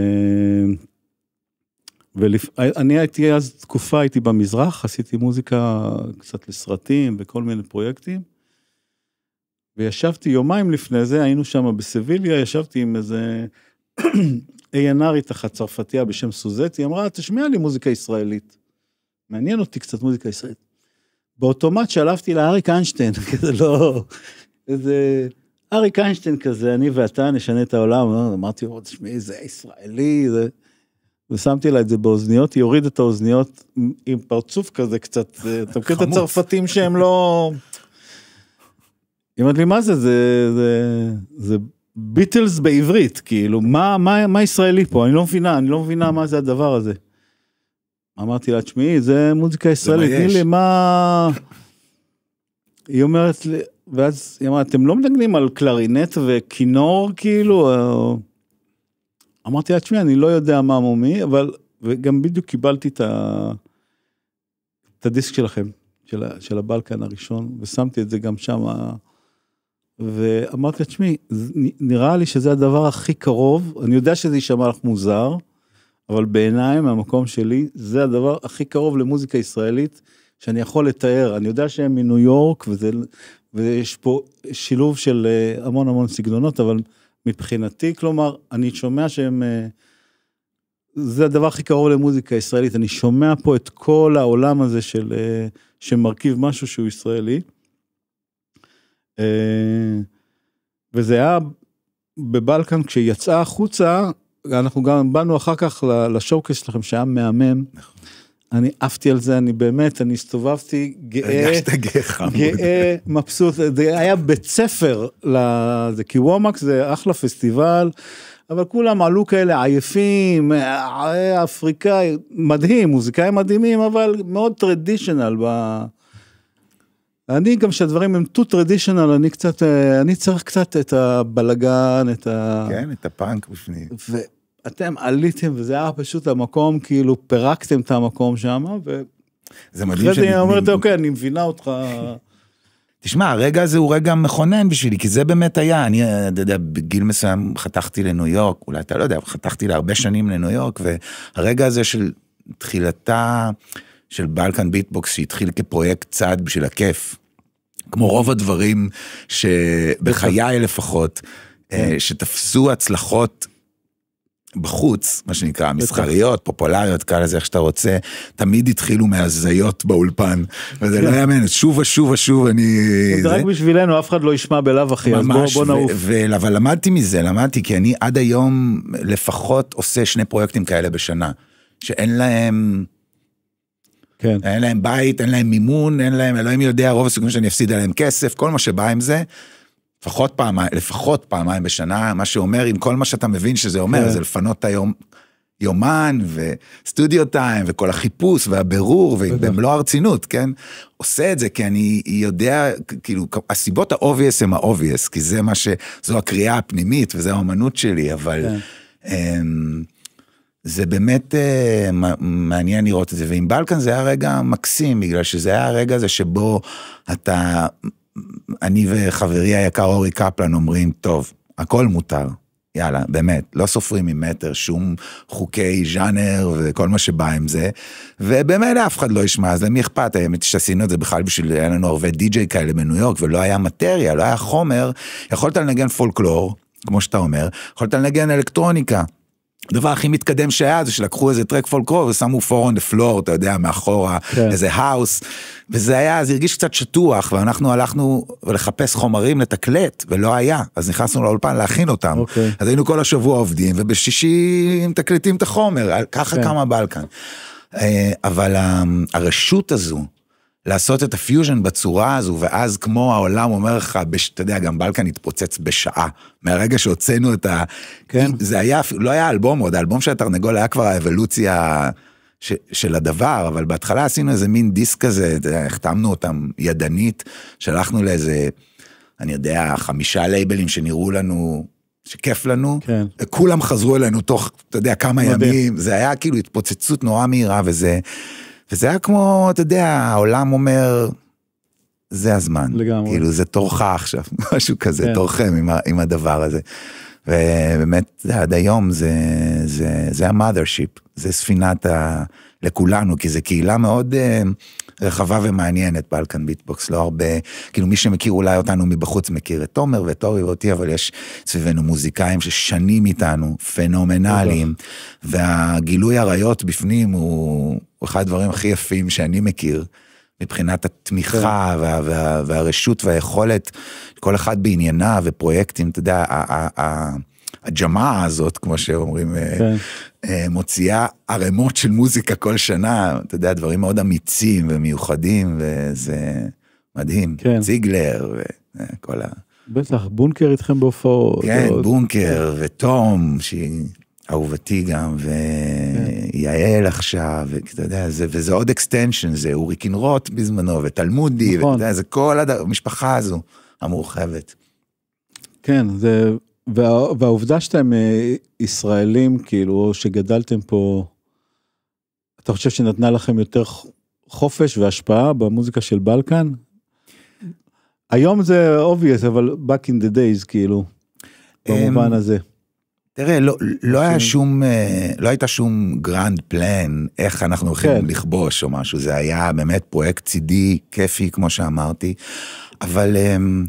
ואני הייתי אז תקופה, הייתי במזרח, עשיתי מוזיקה קצת לסרטים וכל מיני פרויקטים. וישבתי יומיים לפני זה, היינו שם בסביליה, ישבתי עם איזה איינארית אחת צרפתייה בשם סוזטי, היא אמרה, תשמיע לי מוזיקה ישראלית. מעניין אותי קצת מוזיקה ישראלית. באוטומט שלפתי לה אריק איינשטיין, (laughs) כזה לא... איזה... אריק איינשטיין כזה, אני ואתה נשנה את העולם, אמרתי לו, תשמעי, זה ישראלי, זה... ושמתי לה את זה באוזניות, היא הורידה את האוזניות עם פרצוף כזה קצת, אתה מכיר את הצרפתים שהם לא... היא אומרת לי, מה זה, זה, זה, זה ביטלס בעברית, כאילו, מה, מה, מה ישראלי פה? אני לא מבינה, אני לא מבינה מה זה הדבר הזה. אמרתי לה, תשמעי, זה מוזיקה ישראלית, תני לי, מה... היא אומרת לי, ואז היא אמרה, אתם לא מנגנים על קלרינט וכינור, כאילו? אמרתי לה, תשמעי, אני לא יודע מה מומי, אבל... וגם בדיוק קיבלתי את, ה... את הדיסק שלכם, של, של הבלקן הראשון, ושמתי את זה גם שם. שמה... ואמרתי לה, תשמעי, נראה לי שזה הדבר הכי קרוב, אני יודע שזה יישמע לך מוזר, אבל בעיניי, מהמקום שלי, זה הדבר הכי קרוב למוזיקה ישראלית שאני יכול לתאר. אני יודע שהם מניו יורק, וזה, ויש פה שילוב של אה, המון המון סגנונות, אבל מבחינתי, כלומר, אני שומע שהם... אה, זה הדבר הכי קרוב למוזיקה ישראלית. אני שומע פה את כל העולם הזה של, אה, שמרכיב משהו שהוא ישראלי. אה, וזה היה בבלקן כשהיא יצאה החוצה, אנחנו גם באנו אחר כך לשואו שלכם שהיה מהמם. נכון. אני עפתי על זה, אני באמת, אני הסתובבתי גאה, הרגשת גאה חמוד, גאה, מבסוט, זה היה בית ספר, לזה, כי וומאק זה אחלה פסטיבל, אבל כולם עלו כאלה עייפים, אה, אה, אפריקאי, מדהים, מוזיקאים מדהימים, אבל מאוד טרדישנל אני גם שהדברים הם too traditional אני קצת אה, אני צריך קצת את הבלגן את ה... כן את הפאנק בפנים. ואתם עליתם וזה היה פשוט המקום כאילו פירקתם את המקום שם ו... זה מדהים שאני... אחרי זה אומרת אוקיי אני מבינה אותך. תשמע הרגע הזה הוא רגע מכונן בשבילי כי זה באמת היה אני אה, אתה יודע בגיל מסוים חתכתי לניו יורק אולי אתה לא יודע חתכתי להרבה שנים לניו יורק והרגע הזה של תחילתה. של בלקן ביטבוקס שהתחיל כפרויקט צעד בשביל הכיף. כמו רוב הדברים שבחיי לפחות, אה, כן. שתפסו הצלחות בחוץ, מה שנקרא, מסחריות, פופולריות, קרא לזה איך שאתה רוצה, תמיד התחילו מהזיות באולפן, וזה לא כן. יאמן, שוב ושוב ושוב אני... זה רק בשבילנו, אף אחד לא ישמע בלאו הכי, אז בוא נעוף. אבל למדתי מזה, למדתי, כי אני עד היום לפחות עושה שני פרויקטים כאלה בשנה, שאין להם... כן. אין להם בית, אין להם מימון, אין להם, אלוהים יודע, רוב הסיכויים שאני אפסיד עליהם כסף, כל מה שבא עם זה. לפחות פעמיים, לפחות פעמיים בשנה, מה שאומר, עם כל מה שאתה מבין שזה אומר, כן. זה לפנות את היום, יומן וסטודיו טיים וכל החיפוש והבירור ובמלוא הרצינות, כן? עושה את זה כי אני יודע, כאילו, הסיבות האובייס הן האובייס, כי זה מה ש... זו הקריאה הפנימית וזו האומנות שלי, אבל... כן. אמ, זה באמת אה, מעניין לראות את זה, ועם בלקן זה היה רגע מקסים, בגלל שזה היה הרגע הזה שבו אתה, אני וחברי היקר אורי קפלן אומרים, טוב, הכל מותר, יאללה, באמת, לא סופרים ממטר שום חוקי ז'אנר וכל מה שבא עם זה, ובאמת אף אחד לא ישמע, אז למי אכפת? האמת שעשינו את זה בכלל בשביל, היה לנו הרבה די-ג'יי כאלה בניו יורק, ולא היה מטריה, לא היה חומר, יכולת לנגן פולקלור, כמו שאתה אומר, יכולת לנגן אלקטרוניקה. הדבר הכי מתקדם שהיה זה שלקחו איזה טרק פולקרור ושמו פור און דה פלור, אתה יודע, מאחורה, כן. איזה האוס, וזה היה, זה הרגיש קצת שטוח, ואנחנו הלכנו לחפש חומרים לתקלט, ולא היה, אז נכנסנו לאולפן להכין אותם. אוקיי. אז היינו כל השבוע עובדים, ובשישי מתקלטים את החומר, ככה כן. קמה בלקן. אה, אבל אה, הרשות הזו, לעשות את הפיוז'ן בצורה הזו, ואז כמו העולם אומר לך, אתה יודע, גם בלקן התפוצץ בשעה. מהרגע שהוצאנו את ה... כן. זה היה, לא היה אלבום עוד, האלבום של התרנגול היה כבר האבולוציה ש, של הדבר, אבל בהתחלה עשינו איזה מין דיסק כזה, החתמנו אותם ידנית, שלחנו לאיזה, אני יודע, חמישה לייבלים שנראו לנו שכיף לנו, כן. כולם חזרו אלינו תוך, אתה יודע, כמה מדהים. ימים, זה היה כאילו התפוצצות נורא מהירה, וזה וזה היה כמו, אתה יודע, העולם אומר, זה הזמן. לגמרי. כאילו, זה תורך עכשיו, (laughs) משהו כזה, כן. תורכם עם, עם הדבר הזה. ובאמת, עד היום זה, זה, זה המאדרשיפ, זה ספינת ה... לכולנו, כי זו קהילה מאוד... Uh, רחבה ומעניינת בלקן ביטבוקס, לא הרבה, כאילו מי שמכיר אולי אותנו מבחוץ מכיר את תומר ואת אורי ואותי, אבל יש סביבנו מוזיקאים ששנים איתנו, פנומנליים, אוקיי. והגילוי עריות בפנים הוא, הוא אחד הדברים הכי יפים שאני מכיר. מבחינת התמיכה וה, כן. וה, וה, והרשות והיכולת, כל אחד בענייניו ופרויקטים, אתה יודע, הג'מעה הזאת, כמו שאומרים, אה, כן. אה, מוציאה ערימות של מוזיקה כל שנה, אתה יודע, דברים מאוד אמיצים ומיוחדים, וזה מדהים. כן. ציגלר וכל אה, ה... בטח, בונקר איתכם בהופעות. כן, ועוד... בונקר ותום, שהיא אהובתי גם, ויעל כן. עכשיו, ואתה יודע, זה, וזה עוד אקסטנשן, זה אורי קינרוט בזמנו, ותלמודי, נכון. ואתה יודע, זה כל המשפחה הזו המורחבת. כן, זה וה, והעובדה שאתם אה, ישראלים, כאילו, שגדלתם פה, אתה חושב שנתנה לכם יותר חופש והשפעה במוזיקה של בלקן? היום זה obvious, אבל back in the days, כאילו, במובן אמ, הזה. תראה, לא, לא היה אוקיי. שום, אה, לא הייתה שום גרנד פלן, איך אנחנו הולכים כן. לכבוש או משהו, זה היה באמת פרויקט צידי, כיפי, כמו שאמרתי, אבל... אמ,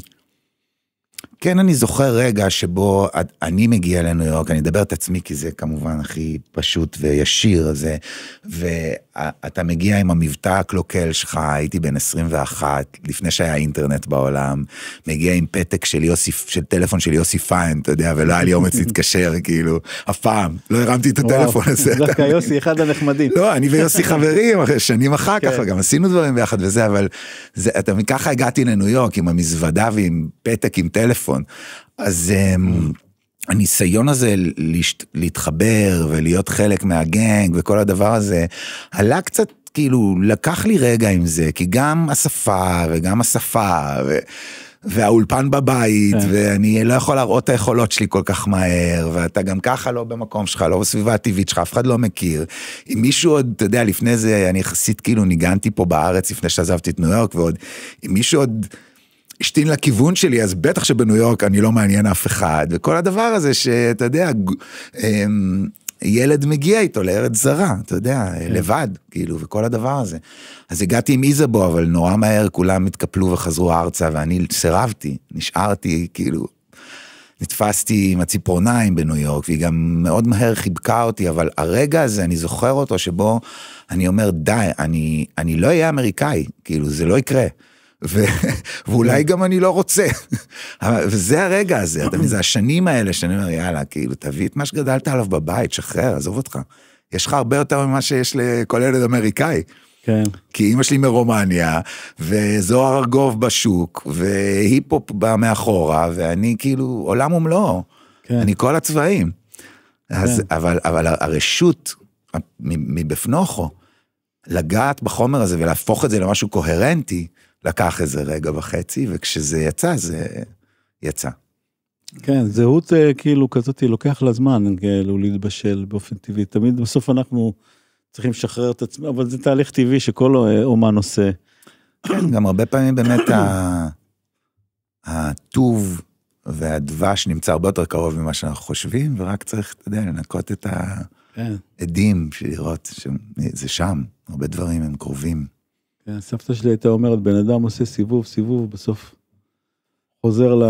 כן, אני זוכר רגע שבו אני מגיע לניו יורק, אני אדבר את עצמי כי זה כמובן הכי פשוט וישיר, זה, ואתה מגיע עם המבטא הקלוקל שלך, הייתי בן 21, לפני שהיה אינטרנט בעולם, מגיע עם פתק של יוסי, של טלפון של יוסי פיין, אתה יודע, ולא היה לי אומץ להתקשר, (laughs) כאילו, אף פעם, לא הרמתי את הטלפון הזה. דווקא יוסי אחד הנחמדים. לא, אני ויוסי (laughs) חברים, שנים אחר כך, כן. גם עשינו דברים ביחד וזה, אבל זה, אתה, ככה הגעתי לניו יורק עם המזוודה ועם פתק עם טלפון. נכון. אז אמ, הניסיון הזה להתחבר ולהיות חלק מהגנג וכל הדבר הזה, עלה קצת כאילו לקח לי רגע עם זה, כי גם השפה וגם השפה ו... והאולפן בבית, כן. ואני לא יכול להראות את היכולות שלי כל כך מהר, ואתה גם ככה לא במקום שלך, לא בסביבה הטבעית שלך, אף אחד לא מכיר. אם מישהו עוד, אתה יודע, לפני זה, אני יחסית כאילו ניגנתי פה בארץ לפני שעזבתי את ניו יורק, ועוד, אם מישהו עוד השתין לכיוון שלי, אז בטח שבניו יורק אני לא מעניין אף אחד, וכל הדבר הזה שאתה יודע, אמ, ילד מגיע איתו לארץ זרה, אתה יודע, כן. לבד, כאילו, וכל הדבר הזה. אז הגעתי עם איזבו, אבל נורא מהר כולם התקפלו וחזרו ארצה, ואני סירבתי, נשארתי, כאילו, נתפסתי עם הציפורניים בניו יורק, והיא גם מאוד מהר חיבקה אותי, אבל הרגע הזה, אני זוכר אותו, שבו אני אומר, די, אני, אני לא אהיה אמריקאי, כאילו, זה לא יקרה. ו- ואולי כן. גם אני לא רוצה. וזה הרגע הזה, אתה מבין, זה השנים האלה שאני אומר, יאללה, כאילו, תביא את מה שגדלת עליו בבית, שחרר, עזוב אותך. יש לך הרבה יותר ממה שיש לכל ילד אמריקאי. כן. כי אימא שלי מרומניה, וזוהר ארגוב בשוק, והיפ-הופ בא מאחורה, ואני כאילו עולם ומלואו. כן. אני כל הצבעים. כן. אבל, אבל הרשות מבפנוכו, לגעת בחומר הזה ולהפוך את זה למשהו קוהרנטי, לקח איזה רגע וחצי, וכשזה יצא, זה יצא. כן, זהות אה, כאילו כזאת, היא לוקח לה זמן כאילו להתבשל באופן טבעי. תמיד בסוף אנחנו צריכים לשחרר את עצמנו, אבל זה תהליך טבעי שכל אה, אומן עושה. כן, גם הרבה פעמים באמת הטוב והדבש נמצא הרבה יותר קרוב ממה שאנחנו חושבים, ורק צריך, אתה יודע, לנקות את העדים, כן. לראות שזה שם, הרבה דברים הם קרובים. כן, סבתא שלי הייתה אומרת, בן אדם עושה סיבוב, סיבוב, בסוף חוזר ל...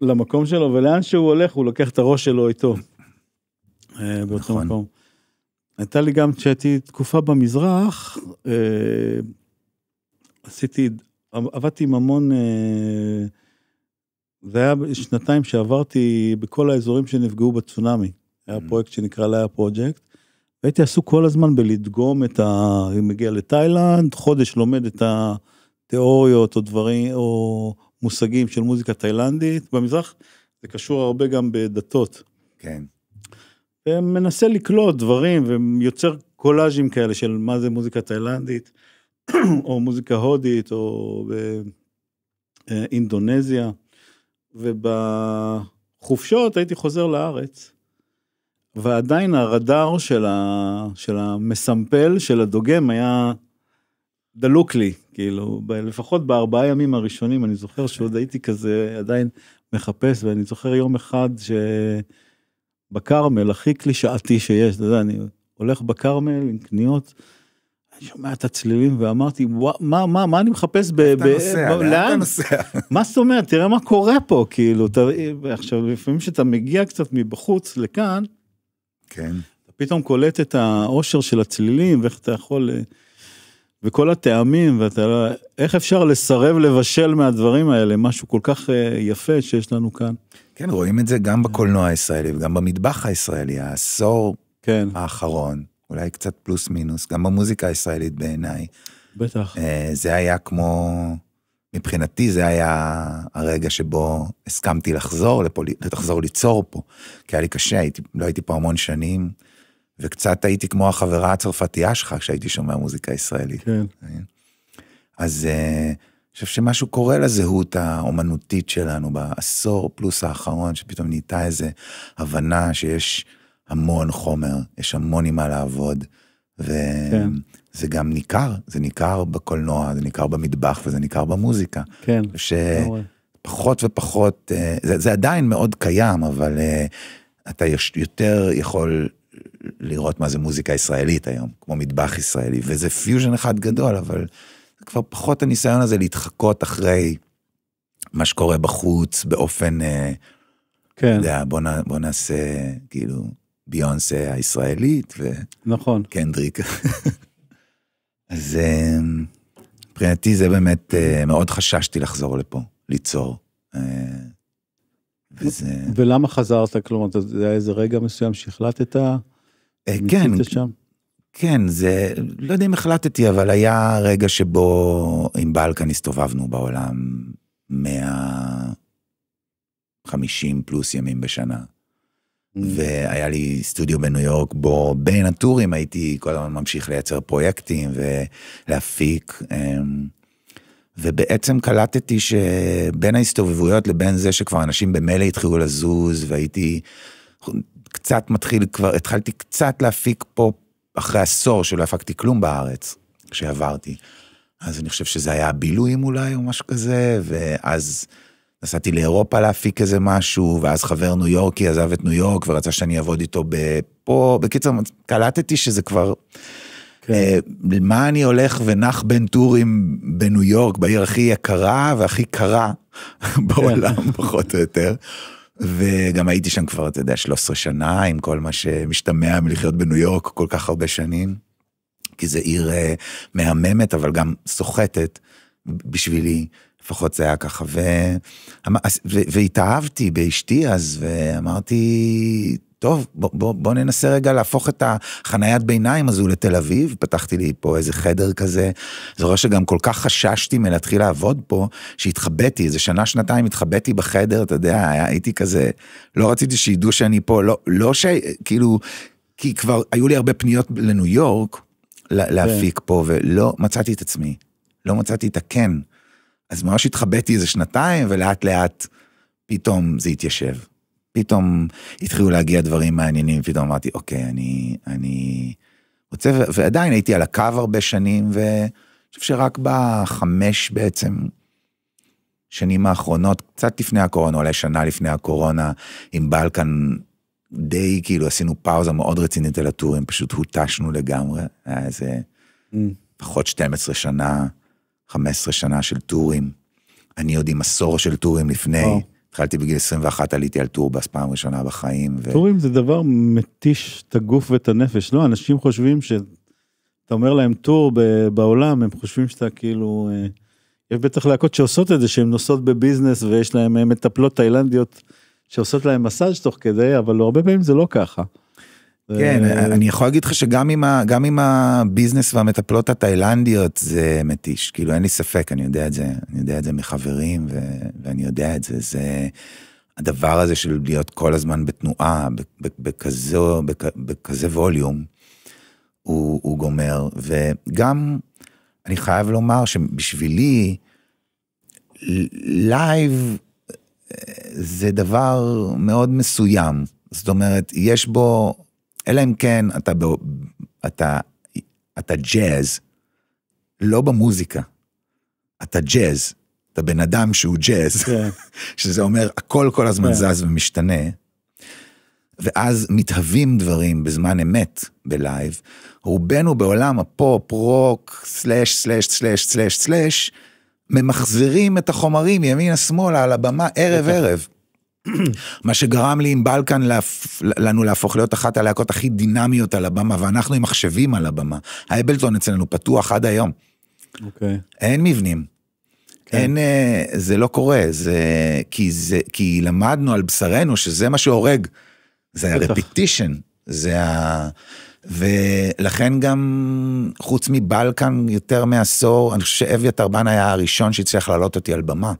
למקום שלו, ולאן שהוא הולך, הוא לוקח את הראש שלו איתו. אה, באותו נכון. מקום. הייתה לי גם, כשהייתי תקופה במזרח, אה, עשיתי, עבדתי עם המון, אה, זה היה שנתיים שעברתי בכל האזורים שנפגעו בצונאמי. היה mm. פרויקט שנקרא לאה פרויקט, הייתי עסוק כל הזמן בלדגום את ה... מגיע לתאילנד, חודש לומד את התיאוריות או דברים או מושגים של מוזיקה תאילנדית. במזרח זה קשור הרבה גם בדתות. כן. ומנסה לקלוט דברים ויוצר קולאז'ים כאלה של מה זה מוזיקה תאילנדית, או מוזיקה הודית, או באינדונזיה. אה, אה, ובחופשות הייתי חוזר לארץ. ועדיין הרדאר של, ה, של המסמפל, של הדוגם, היה דלוק לי, כאילו, ב, לפחות בארבעה ימים הראשונים, אני זוכר שעוד הייתי כזה עדיין מחפש, ואני זוכר יום אחד שבכרמל, הכי קלישאתי שיש, אתה יודע, אני הולך בכרמל עם קניות, אני שומע את הצלילים ואמרתי, וואו, מה, מה, מה אני מחפש ב... אתה ב- נוסע, ב- לאן אתה נוסע? (laughs) מה זאת אומרת, תראה מה קורה פה, כאילו, אתה, עכשיו, לפעמים כשאתה מגיע קצת מבחוץ לכאן, כן. אתה פתאום קולט את העושר של הצלילים, ואיך אתה יכול... אה, וכל הטעמים, ואתה לא... איך אפשר לסרב לבשל מהדברים האלה, משהו כל כך אה, יפה שיש לנו כאן. כן, רואים את זה גם בקולנוע הישראלי וגם במטבח הישראלי, העשור כן. האחרון, אולי קצת פלוס מינוס, גם במוזיקה הישראלית בעיניי. בטח. אה, זה היה כמו מבחינתי זה היה הרגע שבו הסכמתי לחזור לפה, לחזור ליצור פה, כי היה לי קשה, הייתי, לא הייתי פה המון שנים, וקצת הייתי כמו החברה הצרפתייה שלך כשהייתי שומע מוזיקה ישראלית. כן. אה? אז אה, אני חושב שמשהו קורה לזהות האומנותית שלנו בעשור פלוס האחרון, שפתאום נהייתה איזו הבנה שיש המון חומר, יש המון עם מה לעבוד. כן. וזה כן. גם ניכר, זה ניכר בקולנוע, זה ניכר במטבח וזה ניכר במוזיקה. כן, נורא. שפחות ופחות, אה, זה, זה עדיין מאוד קיים, אבל אה, אתה יותר יכול לראות מה זה מוזיקה ישראלית היום, כמו מטבח ישראלי, וזה פיוז'ן אחד גדול, אבל זה כבר פחות הניסיון הזה להתחקות אחרי מה שקורה בחוץ באופן, אה, כן, אתה יודע, בוא, נ, בוא נעשה כאילו ביונסה הישראלית, ו... נכון. קנדריק. (laughs) אז אמ, מבחינתי זה באמת, אה, מאוד חששתי לחזור לפה, ליצור. אה, וזה... ולמה חזרת? כלומר, זה היה איזה רגע מסוים שהחלטת? אה, כן. שם? כן, זה, לא יודע אם החלטתי, אבל היה רגע שבו עם בלקן הסתובבנו בעולם 150 פלוס ימים בשנה. והיה לי סטודיו בניו יורק, בו בין הטורים הייתי כל הזמן ממשיך לייצר פרויקטים ולהפיק. אמ, ובעצם קלטתי שבין ההסתובבויות לבין זה שכבר אנשים במילא התחילו לזוז והייתי קצת מתחיל כבר, התחלתי קצת להפיק פה אחרי עשור שלא הפקתי כלום בארץ, כשעברתי. אז אני חושב שזה היה בילויים אולי או משהו כזה, ואז נסעתי לאירופה להפיק איזה משהו, ואז חבר ניו יורקי עזב את ניו יורק ורצה שאני אעבוד איתו פה. בקיצור, קלטתי שזה כבר... כן. אה, מה אני הולך ונח בין טורים בניו יורק, בעיר הכי יקרה והכי קרה (laughs) בעולם, כן. פחות או יותר. וגם הייתי שם כבר, אתה יודע, 13 שנה, עם כל מה שמשתמע מלחיות בניו יורק כל כך הרבה שנים. כי זו עיר אה, מהממת, אבל גם סוחטת בשבילי. לפחות זה היה ככה. אמ- ו... והתאהבתי באשתי אז, ואמרתי, טוב, בוא, בוא, בוא ננסה רגע להפוך את החניית ביניים הזו לתל אביב. פתחתי לי פה איזה חדר כזה. זוכר שגם כל כך חששתי מלהתחיל לעבוד פה, שהתחבאתי, איזה שנה, שנתיים התחבאתי בחדר, אתה יודע, הייתי כזה, לא רציתי שידעו שאני פה, לא, לא ש... כאילו, כי כבר היו לי הרבה פניות לניו יורק להפיק כן. פה, ולא מצאתי את עצמי. לא מצאתי את הכן. אז ממש התחבאתי איזה שנתיים, ולאט לאט פתאום זה התיישב. פתאום התחילו להגיע דברים מעניינים, פתאום אמרתי, אוקיי, אני, אני רוצה, ו- ועדיין הייתי על הקו הרבה שנים, ואני חושב שרק בחמש בעצם, שנים האחרונות, קצת לפני הקורונה, אולי שנה לפני הקורונה, עם בלקן, די כאילו עשינו פאוזה מאוד רצינית על הטורים, פשוט הותשנו לגמרי, היה איזה mm. פחות 12 שנה. 15 שנה של טורים. אני עוד עם עשור של טורים לפני. וואו. התחלתי בגיל 21, עליתי על טורבס פעם ראשונה בחיים. ו... טורים זה דבר מתיש את הגוף ואת הנפש, לא? אנשים חושבים ש... אתה אומר להם טור בעולם, הם חושבים שאתה כאילו... אה, יש בטח להקות שעושות את זה, שהן נוסעות בביזנס ויש להן אה, מטפלות תאילנדיות שעושות להן מסאז' תוך כדי, אבל הרבה פעמים זה לא ככה. כן, אה, אני יכול להגיד לך שגם עם הביזנס והמטפלות התאילנדיות זה מתיש, כאילו אין לי ספק, אני יודע את זה, אני יודע את זה מחברים ואני יודע את זה, זה הדבר הזה של להיות כל הזמן בתנועה, בכזה ווליום, הוא גומר, וגם אני חייב לומר שבשבילי, לייב אה, זה דבר מאוד מסוים, זאת אומרת, יש בו אלא אם כן אתה, ב, אתה, אתה ג'אז, לא במוזיקה, אתה ג'אז, אתה בן אדם שהוא ג'אז, כן. (laughs) שזה אומר הכל כל הזמן כן. זז ומשתנה, ואז מתהווים דברים בזמן אמת בלייב, רובנו בעולם הפופ, רוק, סלאש, סלאש, סלאש, סלאש, סלאש, ממחזרים את החומרים ימינה שמאלה על הבמה ערב ערב. מה שגרם לי עם בלקן להפ... לנו להפוך להיות אחת הלהקות הכי דינמיות על הבמה, ואנחנו עם מחשבים על הבמה. האבלטון אצלנו פתוח עד היום. אוקיי. Okay. אין מבנים. Okay. כן. אין, אה, זה לא קורה, זה כי, זה, כי למדנו על בשרנו שזה מה שהורג. זה הרפיטישן, זה ה... ולכן גם, חוץ מבלקן, יותר מעשור, אני חושב שאביתר בן היה הראשון שהצליח להעלות אותי על במה.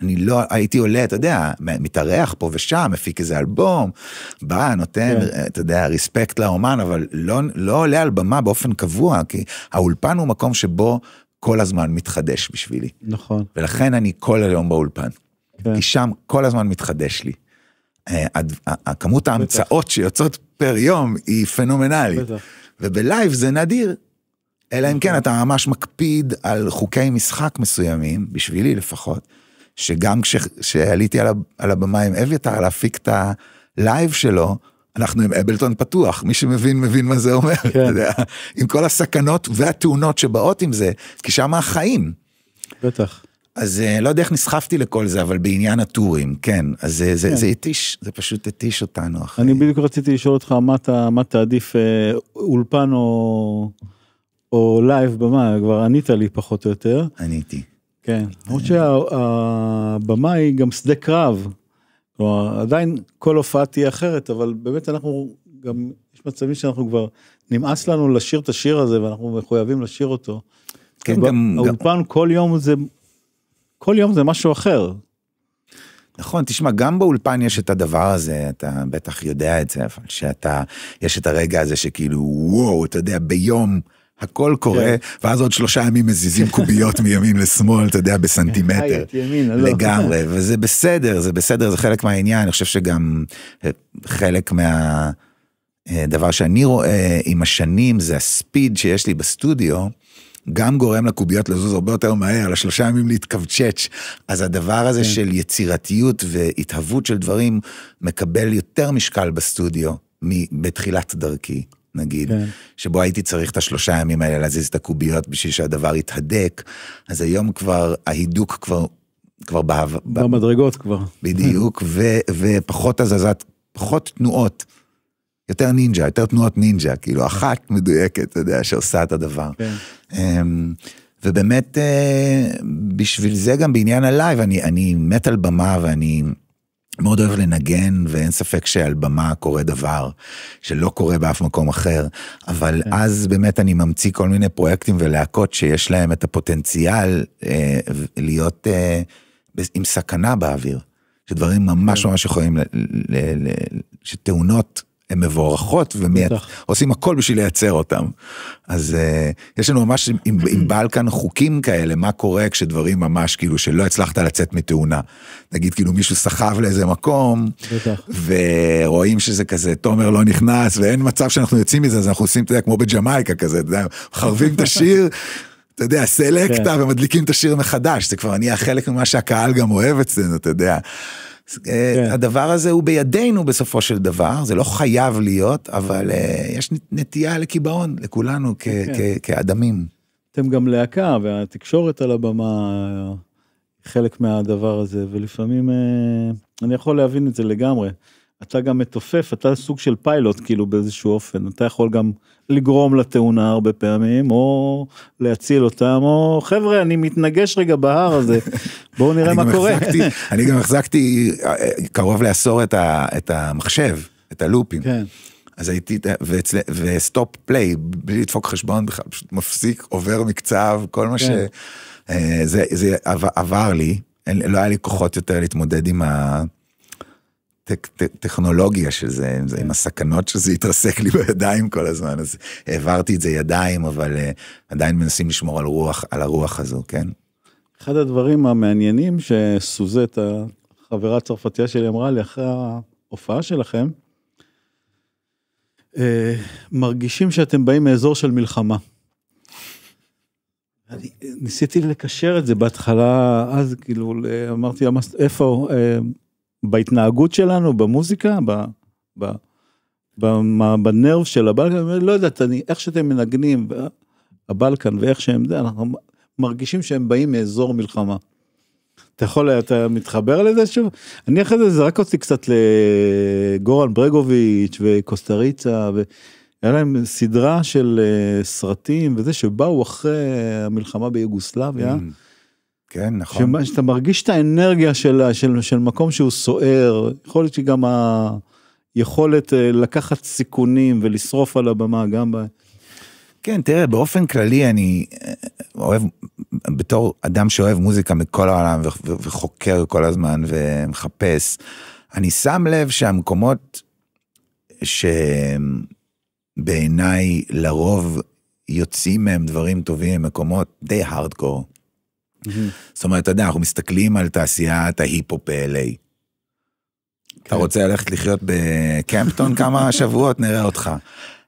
אני לא, הייתי עולה, אתה יודע, מתארח פה ושם, מפיק איזה אלבום, בא, נותן, כן. אתה יודע, ריספקט לאומן, אבל לא, לא עולה על במה באופן קבוע, כי האולפן הוא מקום שבו כל הזמן מתחדש בשבילי. נכון. ולכן אני כל היום באולפן. כן. כי שם כל הזמן מתחדש לי. אה, כמות ההמצאות שיוצאות פר יום היא פנומנלית. בטח. ובלייב זה נדיר. אלא אם כן אתה ממש מקפיד על חוקי משחק מסוימים, בשבילי לפחות. שגם כשעליתי על, על הבמה עם אביתר להפיק את הלייב שלו, אנחנו עם אבלטון פתוח, מי שמבין מבין מה זה אומר, כן. עם כל הסכנות והתאונות שבאות עם זה, כי שם החיים. בטח. אז אה, לא יודע איך נסחפתי לכל זה, אבל בעניין הטורים, כן, אז זה, אה, זה, כן. זה זה, זה פשוט התיש אותנו. אחרי. אני בדיוק רציתי לשאול אותך, מה, אתה, מה אתה עדיף, אה, אולפן או, או לייב במה, כבר ענית לי פחות או יותר. עניתי. כן, למרות שהבמה היא גם שדה קרב. כלומר, עדיין כל הופעה תהיה אחרת, אבל באמת אנחנו גם, יש מצבים שאנחנו כבר, נמאס לנו לשיר את השיר הזה ואנחנו מחויבים לשיר אותו. כן, גם... האולפן גם... כל יום זה, כל יום זה משהו אחר. נכון, תשמע, גם באולפן יש את הדבר הזה, אתה בטח יודע את זה, אבל שאתה, יש את הרגע הזה שכאילו, וואו, אתה יודע, ביום הכל קורה, כן. ואז עוד שלושה ימים מזיזים קוביות (laughs) מימין לשמאל, אתה יודע, בסנטימטר. לגמרי, וזה בסדר, זה בסדר, זה חלק מהעניין, אני חושב שגם אה, חלק מה... אה, דבר שאני רואה עם השנים זה הספיד שיש לי בסטודיו, גם גורם לקוביות לזוז הרבה יותר מהר, לשלושה ימים להתכווצ'ץ'. אז הדבר הזה כן. של יצירתיות והתהוות של דברים מקבל יותר משקל בסטודיו מבתחילת דרכי. נגיד, כן. שבו הייתי צריך את השלושה ימים האלה להזיז את הקוביות בשביל שהדבר יתהדק, אז היום כבר, ההידוק כבר, כבר בה... במדרגות כבר. בדיוק, (laughs) ו, ופחות הזזת, פחות תנועות. יותר נינג'ה, יותר תנועות נינג'ה, כאילו אחת מדויקת, אתה יודע, שעושה את הדבר. כן. אמ, ובאמת, אה, בשביל זה גם בעניין הלייב, אני, אני מת על במה ואני... מאוד אוהב לנגן, ואין ספק שעל במה קורה דבר שלא קורה באף מקום אחר, אבל כן. אז באמת אני ממציא כל מיני פרויקטים ולהקות שיש להם את הפוטנציאל אה, להיות אה, עם סכנה באוויר, שדברים ממש כן. ממש יכולים, ל, ל, ל, שתאונות הן מבורכות ועושים הכל בשביל לייצר אותן. אז uh, יש לנו ממש עם, עם בעל כאן חוקים כאלה, מה קורה כשדברים ממש כאילו שלא הצלחת לצאת מתאונה. נגיד כאילו מישהו סחב לאיזה מקום, ורואים שזה כזה, תומר לא נכנס ואין מצב שאנחנו יוצאים מזה, אז אנחנו עושים, אתה יודע, כמו בג'מייקה כזה, אתה יודע, חרבים את השיר. אתה יודע, סלקטה כן. ומדליקים את השיר מחדש, זה כבר נהיה חלק ממה שהקהל גם אוהב אצלנו, אתה יודע. אה, כן. הדבר הזה הוא בידינו בסופו של דבר, זה לא חייב להיות, אבל אה, יש נטייה לקיבעון, לכולנו כ- כן. כ- כאדמים. אתם גם להקה, והתקשורת על הבמה חלק מהדבר הזה, ולפעמים אה, אני יכול להבין את זה לגמרי. אתה גם מתופף, אתה סוג של פיילוט, כאילו באיזשהו אופן, אתה יכול גם... לגרום לתאונה הרבה פעמים או להציל אותם או חבר'ה אני מתנגש רגע בהר הזה בואו נראה מה קורה. החזקתי, אני גם החזקתי אה, קרוב לעשור את, ה, את המחשב את הלופים. כן. אז הייתי, ואצל, וסטופ פליי, בלי לדפוק חשבון בכלל, פשוט מפסיק, עובר מקצב, כל מה כן. ש... אה, זה, זה עבר, עבר לי, לא היה לי כוחות יותר להתמודד עם, ה, טכנולוגיה של זה עם כן. הסכנות שזה התרסק לי (laughs) בידיים כל הזמן, אז העברתי את זה ידיים, אבל אה, עדיין מנסים לשמור על, רוח, על הרוח הזו, כן? אחד הדברים המעניינים שסוזט, החברה הצרפתייה שלי, אמרה לי אחרי ההופעה שלכם, אה, מרגישים שאתם באים מאזור של מלחמה. אני ניסיתי לקשר את זה בהתחלה, אז כאילו אמרתי, איפה, אה, בהתנהגות שלנו, במוזיקה, ב, ב, במה, בנרב של הבלקן, לא יודעת, אני, איך שאתם מנגנים, הבלקן ואיך שהם, זה, אנחנו מרגישים שהם באים מאזור מלחמה. אתה יכול, אתה מתחבר לזה שוב? אני אחרי זה זרק אותי קצת לגורן ברגוביץ' וקוסטה ריצה, והיה להם סדרה של אה, סרטים וזה שבאו אחרי המלחמה ביוגוסלביה. Mm. כן, נכון. שמה, שאתה מרגיש את האנרגיה של, של, של מקום שהוא סוער, יכול להיות שגם היכולת אה, לקחת סיכונים ולשרוף על הבמה גם ב... כן, תראה, באופן כללי אני אה, אוהב, בתור אדם שאוהב מוזיקה מכל העולם וחוקר כל הזמן ומחפש, אני שם לב שהמקומות שבעיניי לרוב יוצאים מהם דברים טובים הם מקומות די הארדקור. זאת אומרת, אתה יודע, אנחנו מסתכלים על תעשיית ההיפ-הופ ב LA. אתה כן. רוצה ללכת לחיות בקמפטון (laughs) כמה שבועות, נראה אותך.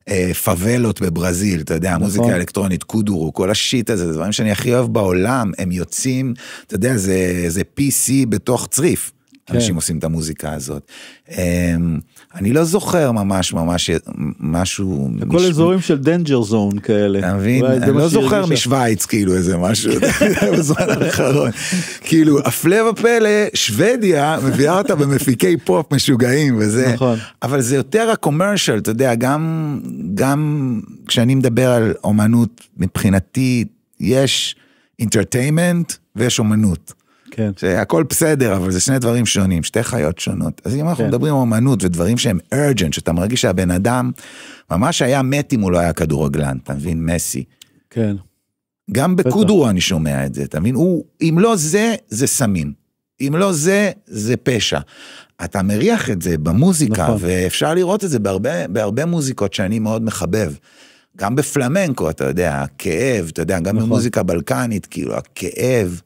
אה, פאבלות בברזיל, אתה יודע, נכון. מוזיקה אלקטרונית, קודורו, כל השיט הזה, זה דברים שאני הכי אוהב בעולם, הם יוצאים, אתה יודע, זה PC בתוך צריף. כן. אנשים עושים את המוזיקה הזאת. אמ, אני לא זוכר ממש ממש משהו... כל מש... אזורים של דנג'ר זון כאלה. אתה מבין? אני לא זוכר משוויץ כאילו איזה משהו (laughs) בזמן האחרון. כאילו הפלא ופלא שוודיה מביאה אותה במפיקי פופ משוגעים וזה. נכון. אבל זה יותר הקומרשל אתה יודע גם גם כשאני מדבר על אומנות מבחינתי יש אינטרטיימנט ויש אומנות. כן. שהכל בסדר, אבל זה שני דברים שונים, שתי חיות שונות. אז אם אנחנו כן. מדברים על אמנות ודברים שהם urgent, שאתה מרגיש שהבן אדם ממש היה מת אם הוא לא היה כדורגלן, אתה מבין? מסי. כן. גם בקודרו אני שומע את זה, אתה מבין? הוא, אם לא זה, זה סמים. אם לא זה, זה פשע. אתה מריח את זה במוזיקה, נכון. ואפשר לראות את זה בהרבה, בהרבה מוזיקות שאני מאוד מחבב. גם בפלמנקו, אתה יודע, הכאב, אתה יודע, גם נכון. במוזיקה בלקנית, כאילו, הכאב.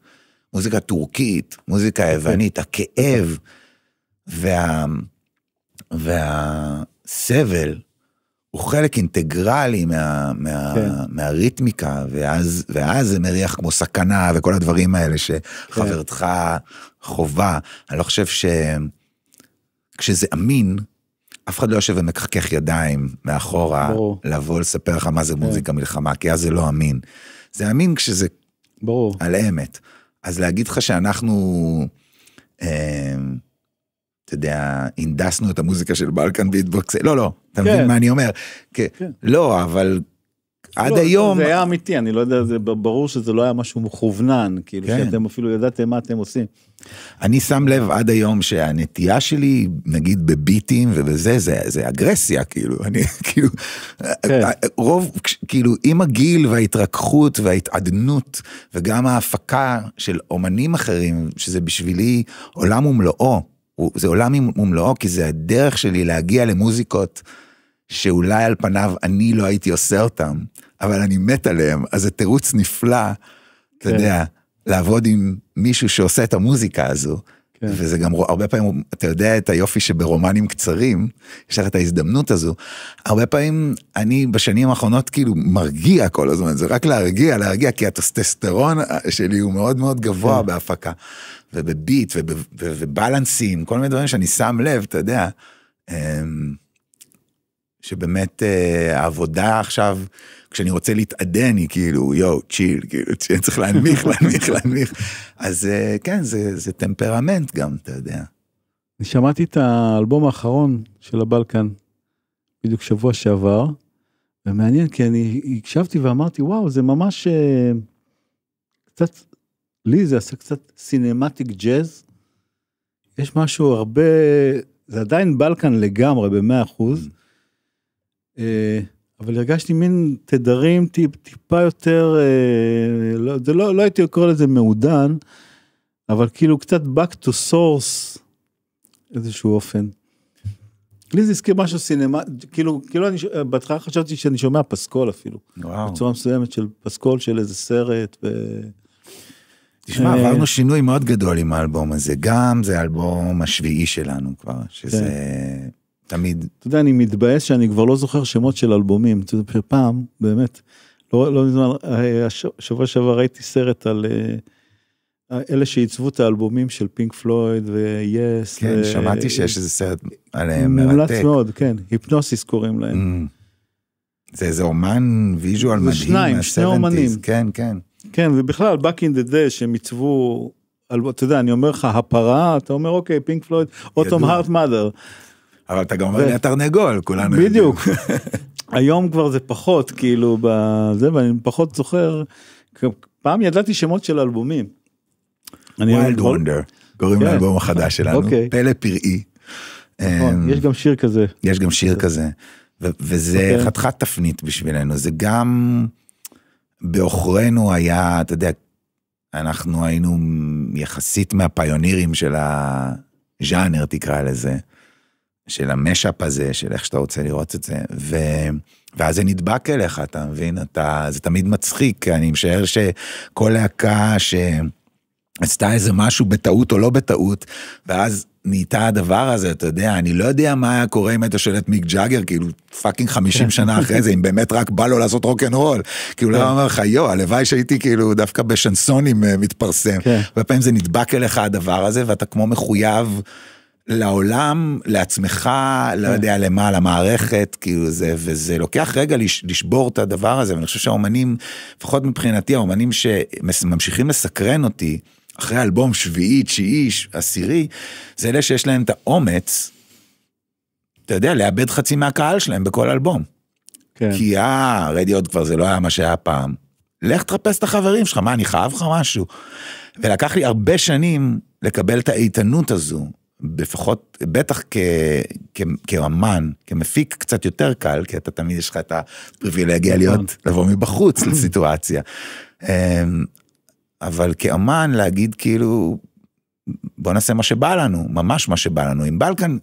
מוזיקה טורקית, מוזיקה יוונית, הכאב וה... והסבל הוא חלק אינטגרלי מה, מה, כן. מהריתמיקה, ואז, ואז זה מריח כמו סכנה וכל הדברים האלה שחברתך כן. חובה. אני לא חושב ש... כשזה אמין, אף אחד לא יושב ומקחקח ידיים מאחורה, ברור. לבוא לספר לך מה זה כן. מוזיקה כן. מלחמה, כי אז זה לא אמין. זה אמין כשזה ברור. על אמת. אז להגיד לך שאנחנו, אה, אתה יודע, הנדסנו את המוזיקה של בלקן ביטבוקס, לא, לא, אתה כן. מבין מה אני אומר? כן. לא, אבל עד לא, היום... זה היה אמיתי, אני לא יודע, זה ברור שזה לא היה משהו מכוונן, כאילו כן. שאתם אפילו ידעתם מה אתם עושים. אני שם לב עד היום שהנטייה שלי, נגיד בביטים ובזה, זה, זה אגרסיה, כאילו, אני (laughs) כאילו, כן. רוב, כאילו, עם הגיל וההתרככות וההתעדנות, וגם ההפקה של אומנים אחרים, שזה בשבילי עולם ומלואו, זה עולם ומלואו, כי זה הדרך שלי להגיע למוזיקות שאולי על פניו אני לא הייתי עושה אותן, אבל אני מת עליהן, אז זה תירוץ נפלא, כן. אתה יודע. לעבוד עם מישהו שעושה את המוזיקה הזו. כן. וזה גם הרבה פעמים, אתה יודע את היופי שברומנים קצרים, יש לך את ההזדמנות הזו. הרבה פעמים אני בשנים האחרונות כאילו מרגיע כל הזמן, זה רק להרגיע, להרגיע, כי הטסטסטרון שלי הוא מאוד מאוד גבוה כן. בהפקה. ובביט ובבלנסים, כל מיני דברים שאני שם לב, אתה יודע, אמ, שבאמת אה, העבודה עכשיו... כשאני רוצה להתעדן, אני כאילו, יואו, צ'יל, כאילו, צ'יל, (laughs) צריך להנמיך, להנמיך, להנמיך. אז אה, כן, זה, זה טמפרמנט גם, אתה יודע. אני שמעתי את האלבום האחרון של הבלקן, בדיוק שבוע שעבר, ומעניין, כי אני הקשבתי ואמרתי, וואו, זה ממש... אה, קצת, לי זה עשה קצת סינמטיק ג'אז. יש משהו הרבה, זה עדיין בלקן לגמרי במאה אחוז. Mm. אה, אבל הרגשתי מין תדרים טיפ, טיפה יותר, אה, לא, זה לא, לא הייתי קורא לזה מעודן, אבל כאילו קצת back to source איזשהו אופן. לי זה הזכיר משהו סינמה, כאילו, כאילו אני, בהתחלה חשבתי שאני שומע פסקול אפילו. וואו. בצורה מסוימת של פסקול של איזה סרט. ו... תשמע, אה... עברנו שינוי מאוד גדול עם האלבום הזה. גם זה האלבום השביעי שלנו כבר, שזה... כן. תמיד. אתה יודע, אני מתבאס שאני כבר לא זוכר שמות של אלבומים. אתה יודע, פעם, באמת, לא, לא מזמן, אה, שבוע שעבר ראיתי סרט על אה, אה, אלה שעיצבו את האלבומים של פינק פלויד ויס. כן, ו... שמעתי שיש איזה סרט עליהם מרתק. מומלץ מאוד, כן, היפנוסיס קוראים להם. Mm. זה איזה אומן ויז'ואל מדהים. זה שניים, שני אומנים. כן, כן. כן, ובכלל, Back in the Day שהם עיצבו, אתה יודע, אני אומר לך, הפרה, אתה אומר, אוקיי, פינק פלויד, אוטום הארט מאדר. אבל אתה גם אומר לי התרנגול, כולנו יודעים. בדיוק. היום כבר זה פחות, כאילו, בזה, ואני פחות זוכר. פעם ידעתי שמות של אלבומים. ויילד וונדר, קוראים כן. לאלבום החדש שלנו, אוקיי. פלא פראי. נכון, אמ, יש גם שיר כזה. יש גם שיר אוקיי. כזה. וזה אוקיי. חתיכת תפנית בשבילנו, זה גם בעוכרינו היה, אתה יודע, אנחנו היינו יחסית מהפיונירים של הז'אנר תקרא לזה. של המשאפ הזה, של איך שאתה רוצה לראות את זה, ו... ואז זה נדבק אליך, אתה מבין? אתה, זה תמיד מצחיק, אני משער שכל להקה שעשתה איזה משהו בטעות או לא בטעות, ואז נהייתה הדבר הזה, אתה יודע, אני לא יודע מה היה קורה אם היית שואל את מיק ג'אגר, כאילו, פאקינג 50 (laughs) שנה אחרי זה, אם באמת רק בא לו לעשות רוקנרול. כאילו, לא אומר לך, יו, הלוואי שהייתי כאילו דווקא בשנסונים אה, מתפרסם. כן. הרבה פעמים זה נדבק אליך הדבר הזה, ואתה כמו מחויב לעולם, לעצמך, לא כן. יודע למה, למערכת, כאילו זה, וזה לוקח רגע לש, לשבור את הדבר הזה, ואני חושב שהאומנים, לפחות מבחינתי, האומנים שממשיכים לסקרן אותי, אחרי אלבום שביעי, תשיעי, עשירי, זה אלה שיש להם את האומץ, אתה יודע, לאבד חצי מהקהל שלהם בכל אלבום. כן. כי אה, רדיוד כבר זה לא היה מה שהיה פעם. לך תחפש את החברים שלך, מה, אני חייב לך משהו? ולקח לי הרבה שנים לקבל את האיתנות הזו, לפחות, בטח כ, כ, כאמן, כמפיק קצת יותר קל, כי אתה תמיד יש לך את הפריבילגיה נכון. להיות, לבוא מבחוץ (clears throat) לסיטואציה. אמ, אבל כאמן להגיד כאילו, בוא נעשה מה שבא לנו, ממש מה שבא לנו. עם בלקן,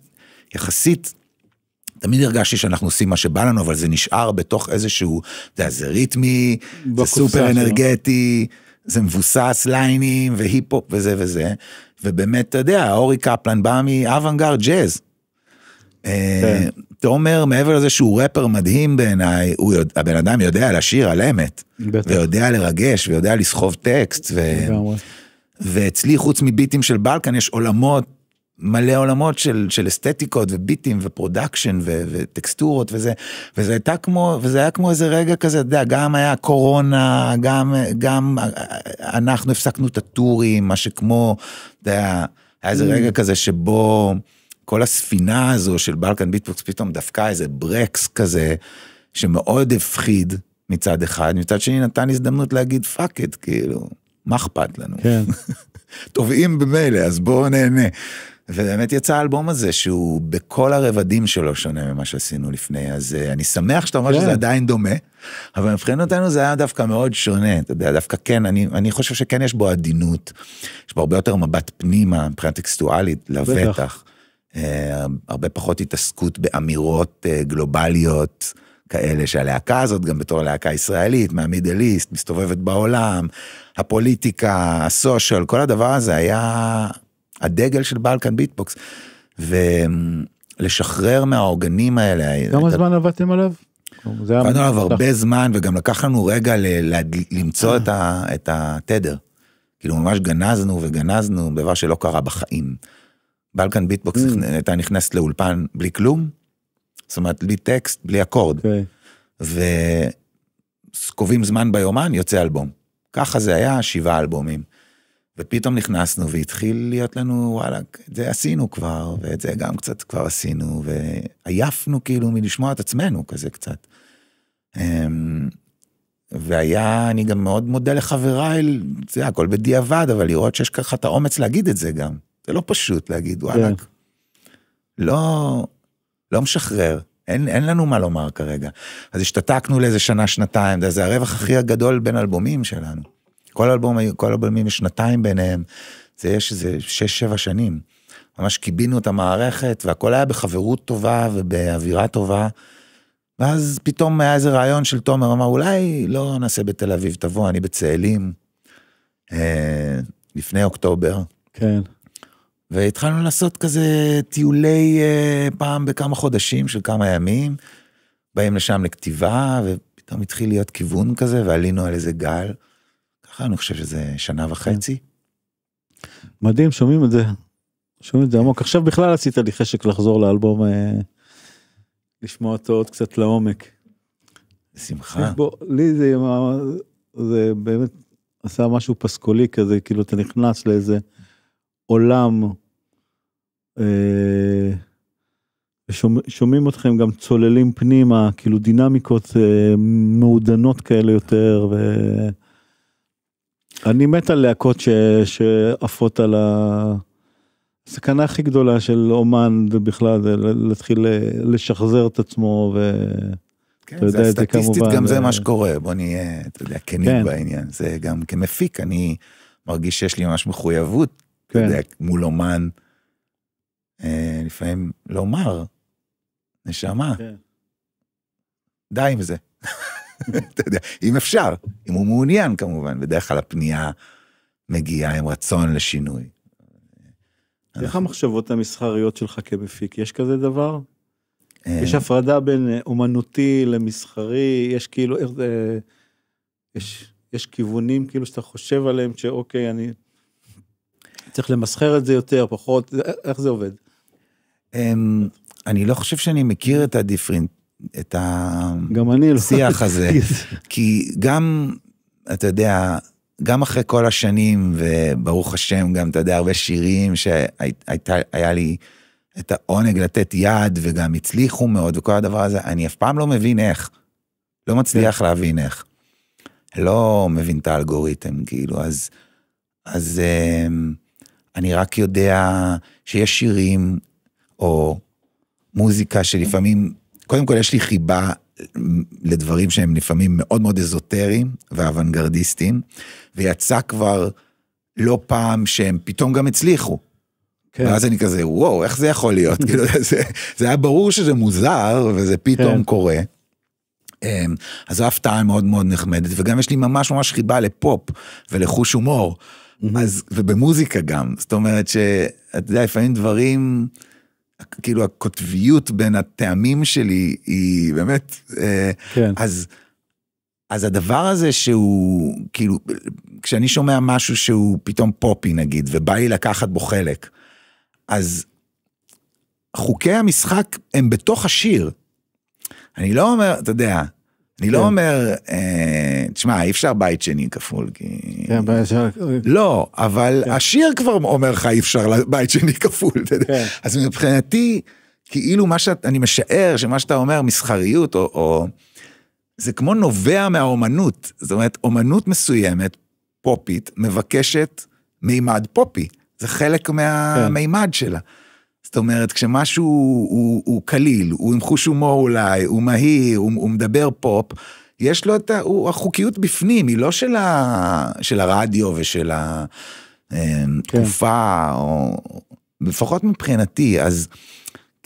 יחסית, תמיד הרגשתי שאנחנו עושים מה שבא לנו, אבל זה נשאר בתוך איזשהו, אתה יודע, זה ריתמי, זה סופר אנרגטי, זה מבוסס ליינים והיפ-הופ וזה וזה. ובאמת, אתה יודע, אורי קפלן בא מאוונגרד ג'אז. אה, כן. תומר, מעבר לזה שהוא ראפר מדהים בעיניי, הבן אדם יודע לשיר על אמת. ויודע לרגש, ויודע לסחוב טקסט. ואצלי, חוץ מביטים של בלקן, יש עולמות מלא עולמות של, של אסתטיקות וביטים ופרודקשן ו, וטקסטורות וזה, וזה הייתה כמו, וזה היה כמו איזה רגע כזה, אתה יודע, גם היה קורונה, גם, גם אה, אנחנו הפסקנו את הטורים, מה שכמו, אתה יודע, היה איזה mm. רגע כזה שבו כל הספינה הזו של בלקן ביטבוקס פתאום דפקה איזה ברקס כזה, שמאוד הפחיד מצד אחד, מצד שני נתן הזדמנות להגיד פאק את, כאילו, מה אכפת לנו? כן. תובעים (laughs) במילא, אז בואו נהנה. ובאמת יצא האלבום הזה, שהוא בכל הרבדים שלו שונה ממה שעשינו לפני, אז אה, אני שמח שאתה אומר כן. שזה עדיין דומה, אבל מבחינתנו זה היה דווקא מאוד שונה, אתה יודע, דווקא כן, אני, אני חושב שכן יש בו עדינות, יש בו הרבה יותר מבט פנימה מבחינה טקסטואלית, לבטח. אה, הרבה פחות התעסקות באמירות אה, גלובליות כאלה שהלהקה הזאת, גם בתור להקה ישראלית, מהמידל איסט, מסתובבת בעולם, הפוליטיקה, הסושיאל, כל הדבר הזה היה הדגל של בלקן ביטבוקס. ולשחרר מהעוגנים האלה. כמה את... זמן עבדתם עליו? עבדנו עליו הרבה זמן וגם לקח לנו רגע ל... ל... למצוא את, ה... את התדר. כאילו ממש גנזנו וגנזנו דבר שלא קרה בחיים. בלקן ביטבוקס mm. הייתה נכנסת לאולפן בלי כלום, זאת אומרת בלי טקסט, בלי אקורד. וקובעים אוקיי. זמן ביומן, יוצא אלבום. ככה זה היה שבעה אלבומים. ופתאום נכנסנו והתחיל להיות לנו וואלה את זה עשינו כבר ואת זה גם קצת כבר עשינו ועייפנו כאילו מלשמוע את עצמנו כזה קצת. אמ, והיה אני גם מאוד מודה לחבריי זה הכל בדיעבד אבל לראות שיש ככה את האומץ להגיד את זה גם זה לא פשוט להגיד וואלה. Yeah. כן. לא לא משחרר אין, אין לנו מה לומר כרגע אז השתתקנו לאיזה שנה שנתיים זה הרווח הכי הגדול בין אלבומים שלנו. כל אלבום, כל אלבומים יש שנתיים ביניהם, זה יש איזה שש-שבע שנים. ממש קיבינו את המערכת, והכל היה בחברות טובה ובאווירה טובה. ואז פתאום היה איזה רעיון של תומר, אמר, אולי לא נעשה בתל אביב, תבוא, אני בצאלים, אה, לפני אוקטובר. כן. והתחלנו לעשות כזה טיולי אה, פעם בכמה חודשים של כמה ימים, באים לשם לכתיבה, ופתאום התחיל להיות כיוון כזה, ועלינו על איזה גל. אני חושב שזה שנה וחצי. מדהים, שומעים את זה. שומעים את זה עמוק. עכשיו בכלל עשית לי חשק לחזור לאלבום, אה, לשמוע אותו עוד קצת לעומק. בשמחה. לי זה, אה, זה באמת עשה משהו פסקולי כזה, כאילו אתה נכנס לאיזה עולם, אה, שומעים אתכם גם צוללים פנימה, כאילו דינמיקות אה, מעודנות כאלה יותר, ו... אני מת על להקות שעפות על ה... הסכנה הכי גדולה של אומן בכלל זה להתחיל לשחזר את עצמו ו... כן, זה כמובן. סטטיסטית גם זה אה. מה שקורה, בוא נהיה, אתה יודע, כנים כן. בעניין. זה גם כמפיק, אני מרגיש שיש לי ממש מחויבות, אתה כן. יודע, מול אומן, אה, לפעמים לומר, נשמה, כן. די עם זה. (laughs) (laughs) אתה יודע, אם אפשר, אם הוא מעוניין כמובן, בדרך כלל הפנייה מגיעה עם רצון לשינוי. איך המחשבות המסחריות שלך כמפיק, יש כזה דבר? אה. יש הפרדה בין אה, אומנותי למסחרי, יש כאילו, יש, יש כיוונים כאילו שאתה חושב עליהם, שאוקיי, אני צריך למסחר את זה יותר, פחות, אה, איך זה עובד? אמ, אני לא חושב שאני מכיר את הדיפרנט. את לא. השיח לא. הזה. (laughs) כי גם, אתה יודע, גם אחרי כל השנים, וברוך השם, גם, אתה יודע, הרבה שירים שהיה לי את העונג לתת יד, וגם הצליחו מאוד, וכל הדבר הזה, אני אף פעם לא מבין איך. לא מצליח כן. להבין איך. לא מבין את האלגוריתם, כאילו, אז, אז אמ, אני רק יודע שיש שירים, או מוזיקה שלפעמים קודם כל, יש לי חיבה אה, לדברים שהם לפעמים מאוד מאוד אזוטריים ואוונגרדיסטיים, ויצא כבר לא פעם שהם פתאום גם הצליחו. כן. ואז אני כזה, וואו, איך זה יכול להיות? (laughs) כאילו, זה, זה היה ברור שזה מוזר, וזה פתאום כן. קורה. אמ, אז זו הפתעה מאוד מאוד נחמדת, וגם יש לי ממש ממש חיבה לפופ ולחוש הומור, אז, ובמוזיקה גם, זאת אומרת שאתה יודע, לפעמים דברים... כאילו הקוטביות בין הטעמים שלי היא באמת, אה, כן. אז, אז הדבר הזה שהוא, כאילו, כשאני שומע משהו שהוא פתאום פופי נגיד, ובא לי לקחת בו חלק, אז חוקי המשחק הם בתוך השיר. אני לא אומר, אתה יודע, אני לא כן. אומר, אה, תשמע, אי אפשר בית שני כפול, כי... כן, בית שני... לא, אבל כן. השיר כבר אומר לך אי אפשר בית שני כפול. כן. אז מבחינתי, כאילו מה שאני משער, שמה שאתה אומר, מסחריות, או... זה כמו נובע מהאומנות. זאת אומרת, אומנות מסוימת, פופית, מבקשת מימד פופי. זה חלק מהמימד שלה. זאת אומרת, כשמשהו הוא קליל, הוא הוא עם חוש הומור אולי, הוא מהיר, הוא, הוא מדבר פופ, יש לו את ה... הוא, החוקיות בפנים, היא לא של, ה, של הרדיו ושל התקופה, אה, כן. או לפחות מבחינתי, אז...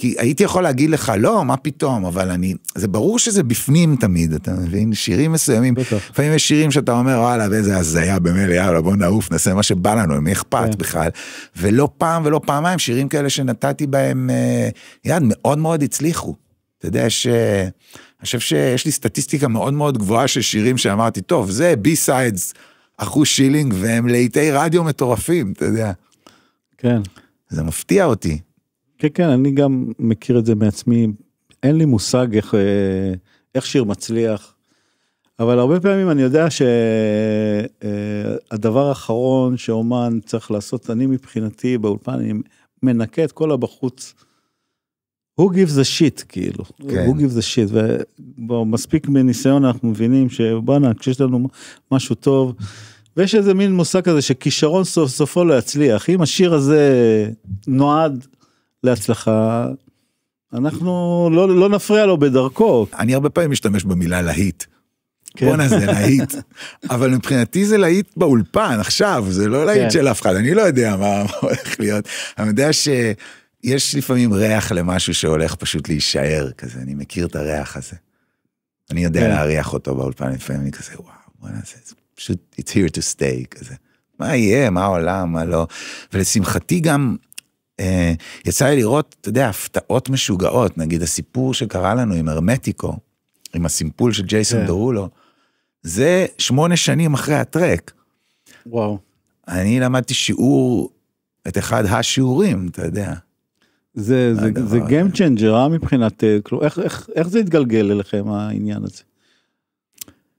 כי הייתי יכול להגיד לך, לא, מה פתאום, אבל אני, זה ברור שזה בפנים תמיד, אתה מבין? שירים מסוימים, לפעמים יש שירים שאתה אומר, וואלה, ואיזה הזיה, באמת, יאללה, בוא נעוף, נעשה מה שבא לנו, מי אכפת כן. בכלל? ולא פעם ולא פעמיים, שירים כאלה שנתתי בהם אה, יד, מאוד מאוד הצליחו. אתה יודע, ש... אה, אני חושב שיש לי סטטיסטיקה מאוד מאוד גבוהה של שירים שאמרתי, טוב, זה בי-סיידס, אחוז שילינג, והם לעיתי רדיו מטורפים, אתה יודע. כן. זה מפתיע אותי. כן כן אני גם מכיר את זה מעצמי אין לי מושג איך אה, איך שיר מצליח. אבל הרבה פעמים אני יודע שהדבר אה, האחרון שאומן צריך לעשות אני מבחינתי באולפן אני מנקה את כל הבחוץ. who gives a shit כאילו, כן. who gives a shit, ומספיק מניסיון אנחנו מבינים שבואנה כשיש לנו משהו טוב, ויש איזה מין מושג כזה שכישרון סוף סופו לא יצליח, אם השיר הזה נועד להצלחה. אנחנו לא, לא נפריע לו בדרכו. אני הרבה פעמים משתמש במילה להיט. כן. בואנה זה להיט, (laughs) אבל מבחינתי זה להיט באולפן עכשיו, זה לא להיט כן. של אף אחד, אני לא יודע מה, (laughs) הולך להיות, אני יודע שיש לפעמים ריח למשהו שהולך פשוט להישאר כזה, אני מכיר את הריח הזה. אני יודע כן. להריח אותו באולפן, לפעמים אני כזה וואו, בואנה זה, זה פשוט, it's here to stay כזה. מה יהיה, מה העולם, מה לא, ולשמחתי גם אה, יצא לי לראות, אתה יודע, הפתעות משוגעות, נגיד הסיפור שקרה לנו עם הרמטיקו, עם הסימפול של ג'ייסון כן. דרולו, זה שמונה שנים אחרי הטרק. וואו. אני למדתי שיעור, את אחד השיעורים, אתה יודע. זה, זה, זה Game Changer אה, מבחינת, אה, איך, איך, איך זה התגלגל אליכם העניין הזה?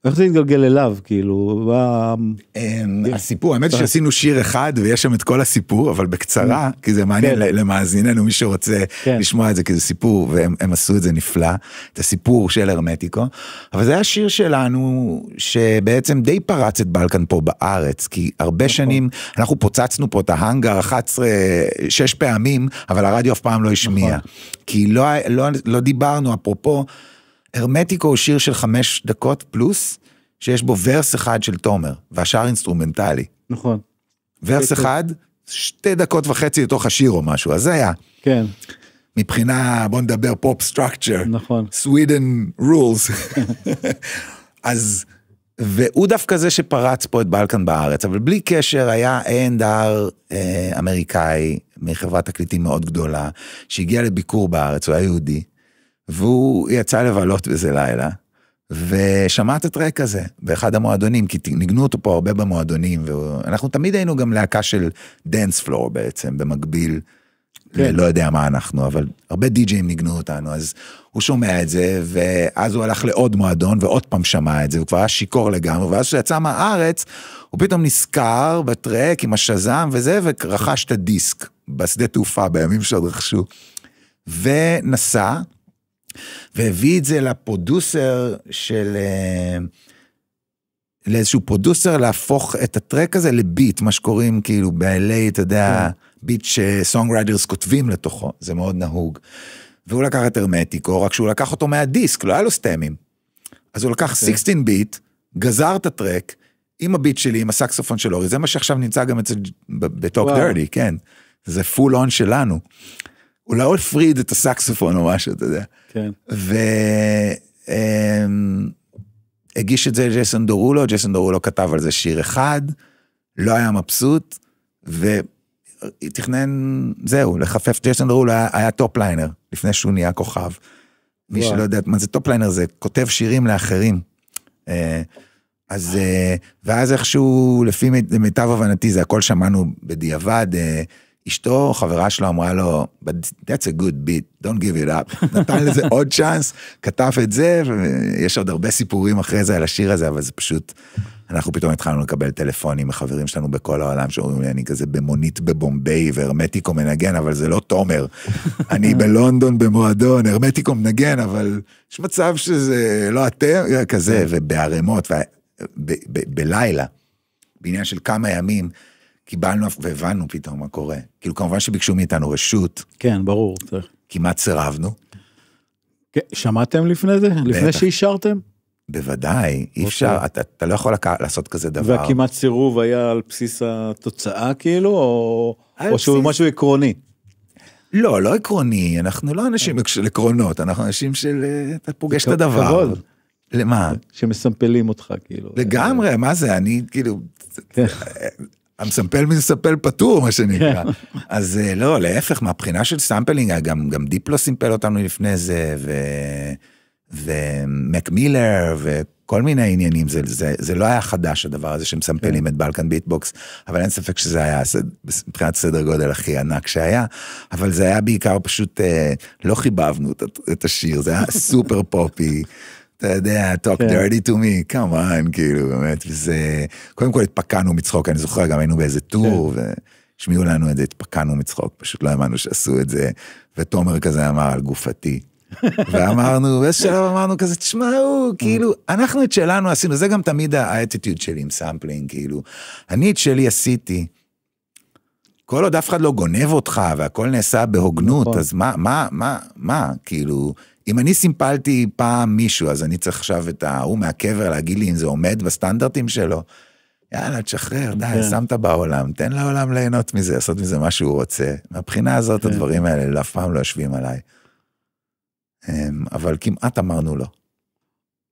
איך זה התגלגל אליו כאילו אמ, אה, הסיפור האמת אה. שעשינו שיר אחד ויש שם את כל הסיפור אבל בקצרה אה, כי זה מעניין כן. למאזיננו מי שרוצה כן. לשמוע את זה כי זה סיפור והם עשו את זה נפלא את הסיפור של הרמטיקו אבל זה השיר שלנו שבעצם די פרץ את בלקן פה בארץ כי הרבה נכון. שנים אנחנו פוצצנו פה את ההאנגר 11 שש פעמים אבל הרדיו אף פעם לא השמיע נכון. כי לא, לא, לא דיברנו אפרופו. הרמטיקו הוא שיר של חמש דקות פלוס, שיש בו ורס אחד של תומר, והשאר אינסטרומנטלי. נכון. ורס אוקיי, אחד, שתי דקות וחצי לתוך השיר או משהו, אז זה היה. כן. מבחינה, בוא נדבר פופ סטרקצ'ר. נכון. סווידן רולס. (laughs) אז, והוא דווקא זה שפרץ פה את בלקן בארץ, אבל בלי קשר היה A&R אה, אמריקאי מחברת תקליטים מאוד גדולה, שהגיע לביקור בארץ, הוא היה יהודי, והוא יצא לבלות באיזה לילה, ושמע את הטרק הזה באחד המועדונים, כי ניגנו אותו פה הרבה במועדונים, ואנחנו תמיד היינו גם להקה של דנס פלור בעצם, במקביל. כן. לא יודע מה אנחנו, אבל הרבה די גים ניגנו אותנו, אז הוא שומע את זה, ואז הוא הלך לעוד מועדון, ועוד פעם שמע את זה, הוא כבר היה שיכור לגמרי, ואז כשהוא יצא מהארץ, הוא פתאום נזכר בטרק עם השזם וזה, ורכש את הדיסק בשדה תעופה בימים שעוד רכשו. ונסע, והביא את זה לפרודוסר של... אה, לאיזשהו פרודוסר להפוך את הטרק הזה לביט, מה שקוראים כאילו ב-LA, אתה יודע, yeah. כן. ביט שסונג ריידרס כותבים לתוכו, זה מאוד נהוג. והוא לקח את הרמטיקו, רק שהוא לקח אותו מהדיסק, לא היה לו סטמים. אז הוא לקח okay. אוקיי. 16 ביט, גזר את הטרק, עם הביט שלי, עם הסקסופון של אורי, זה מה שעכשיו נמצא גם אצל, בטוק דרדי, כן. זה פול און שלנו. הוא לא הפריד את הסקסופון או משהו, אתה יודע. כן. והגיש אמ, את זה ג'ייסון דורולו, ג'ייסון דורולו כתב על זה שיר אחד, לא היה מבסוט, ותכנן, זהו, לחפף, ג'ייסון דורולו היה, היה טופליינר, לפני שהוא נהיה כוכב. מי שלא יודע מה זה טופליינר, זה כותב שירים לאחרים. אה, אז, אה, ואז איכשהו, לפי מיטב הבנתי, זה הכל שמענו בדיעבד, אה, אשתו, חברה שלו, אמרה לו, But that's a good beat, don't give it up. (laughs) נתן לזה עוד צ'אנס, כתב את זה, ויש עוד הרבה סיפורים אחרי זה על השיר הזה, אבל זה פשוט, אנחנו פתאום התחלנו לקבל טלפונים מחברים שלנו בכל העולם, שאומרים לי, אני כזה במונית בבומביי, והרמטיקו מנגן, אבל זה לא תומר. (laughs) אני בלונדון במועדון, הרמטיקו מנגן, אבל יש מצב שזה לא אתם, כזה, ובערימות, בלילה, בעניין של כמה ימים, קיבלנו והבנו פתאום מה קורה. כאילו, כמובן שביקשו מאיתנו רשות. כן, ברור, כמעט סירבנו. כן, שמעתם לפני זה? לפני שאישרתם? בוודאי, אי אוקיי. אפשר, אתה, אתה לא יכול לעשות כזה דבר. והכמעט סירוב היה על בסיס התוצאה כאילו, או, או שהוא משהו עקרוני? לא, לא עקרוני, אנחנו לא אנשים כן. של עקרונות, אנחנו אנשים של, אה, אתה פוגש את הדבר. כבוד. למה? שמסמפלים אותך כאילו. לגמרי, מה זה, אני כאילו, כן. אה, המסמפל מספל פטור מה שנקרא. כן. אז אה, לא, להפך, מהבחינה של סמפלינג, אה, גם, גם דיפלו לא סימפל אותנו לפני זה, ו... ומק מילר וכל מיני עניינים, זה, זה, זה לא היה חדש הדבר הזה שמסמפלים כן. את בלקן ביטבוקס, אבל אין ספק שזה היה מבחינת סדר גודל הכי ענק שהיה, אבל זה היה בעיקר פשוט, אה, לא חיבבנו את השיר, זה היה סופר פופי, אתה יודע, talk כן. dirty to me, come on, כאילו, באמת, וזה... קודם כל התפקענו מצחוק, אני זוכר, גם היינו באיזה טור, כן. והשמיעו לנו את זה, התפקענו מצחוק, פשוט לא האמנו שעשו את זה, ותומר כזה אמר על גופתי. (laughs) ואמרנו, באיזה שלב אמרנו כזה, תשמעו, mm. כאילו, אנחנו את שלנו עשינו, זה גם תמיד האטיטוד שלי עם סמפלינג, כאילו, אני את שלי עשיתי. כל עוד אף אחד לא גונב אותך והכל נעשה בהוגנות, נכון. אז מה, מה, מה, מה, כאילו, אם אני סימפלתי פעם מישהו, אז אני צריך עכשיו את ההוא מהקבר להגיד לי אם זה עומד בסטנדרטים שלו. יאללה, תשחרר, די, כן. שמת בעולם, תן לעולם ליהנות מזה, לעשות מזה מה שהוא רוצה. מהבחינה הזאת, כן. הדברים האלה אף פעם לא יושבים עליי. אמ, אבל כמעט אמרנו לא.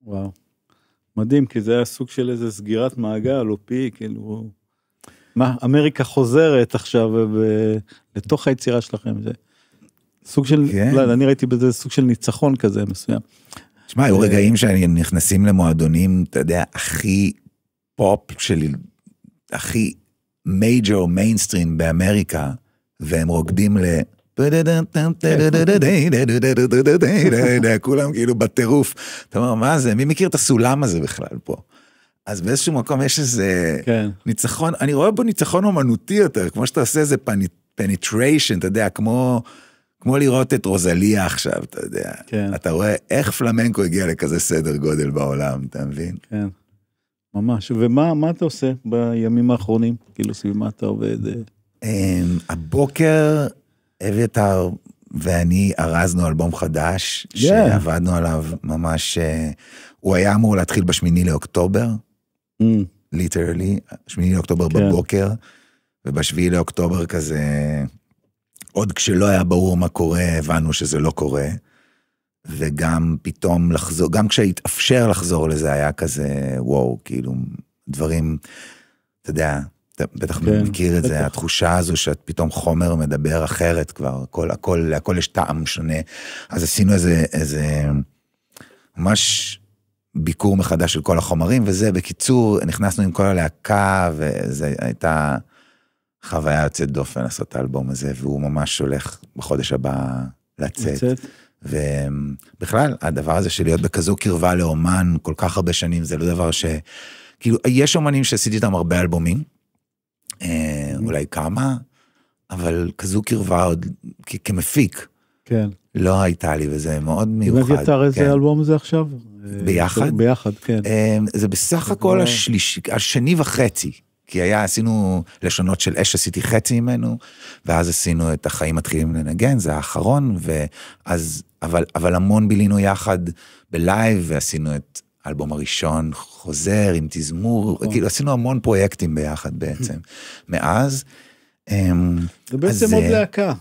וואו. מדהים, כי זה היה סוג של איזה סגירת מעגל או פי, כאילו... מה, אמריקה חוזרת עכשיו לתוך היצירה שלכם. זה... סוג של, כן. לא, אני ראיתי בזה סוג של ניצחון כזה מסוים. שמע, היו אה, רגעים שנכנסים למועדונים, אתה יודע, הכי פופ של, הכי מייג'ור מיינסטרים באמריקה, והם רוקדים ל... כולם כאילו בטירוף. אתה אומר, מה זה? מי מכיר את הסולם הזה בכלל פה? אז באיזשהו מקום יש איזה כן. ניצחון, אני רואה בו ניצחון אומנותי יותר, כמו שאתה עושה איזה פניטריישן, אתה יודע, כמו... כמו לראות את רוזליה עכשיו, אתה יודע. כן. אתה רואה איך פלמנקו הגיע לכזה סדר גודל בעולם, אתה מבין? כן, ממש. ומה אתה עושה בימים האחרונים? כאילו, סביב מה אתה עובד? אה? אמ, הבוקר אביתר ואני ארזנו אלבום חדש, yeah. שעבדנו עליו ממש, אה, הוא היה אמור להתחיל בשמיני לאוקטובר, ליטרלי, mm. שמיני לאוקטובר כן. בבוקר, ובשביעי לאוקטובר כזה עוד כשלא היה ברור מה קורה, הבנו שזה לא קורה. וגם פתאום לחזור, גם כשהתאפשר לחזור לזה היה כזה וואו, כאילו דברים, אתה יודע, אתה בטח כן, מכיר את בטח. זה, התחושה הזו שאת פתאום חומר מדבר אחרת כבר, הכל, הכל, הכל יש טעם שונה. אז עשינו איזה, איזה, ממש ביקור מחדש של כל החומרים, וזה, בקיצור, נכנסנו עם כל הלהקה, וזה הייתה... חוויה יוצאת דופן לעשות את האלבום הזה, והוא ממש הולך בחודש הבא לצאת. לצאת. ובכלל, הדבר הזה של להיות בכזו קרבה לאומן כל כך הרבה שנים, זה לא דבר ש... כאילו, יש אומנים שעשיתי איתם הרבה אלבומים, אה, כן. אולי כמה, אבל כזו קרבה עוד כ- כמפיק. כן. לא הייתה לי, וזה מאוד מיוחד. באמת יצר איזה כן. אלבום זה עכשיו? אה, ביחד? ביחד, כן. אה, זה בסך הכל השלישי, השני וחצי. כי היה, עשינו לשונות של אש, עשיתי חצי ממנו, ואז עשינו את החיים מתחילים לנגן, זה האחרון, ואז, אבל, אבל המון בילינו יחד בלייב, ועשינו את האלבום הראשון, חוזר עם תזמור, נכון. כאילו עשינו המון פרויקטים ביחד בעצם. (laughs) מאז, אמ, זה בעצם עוד אה, להקה.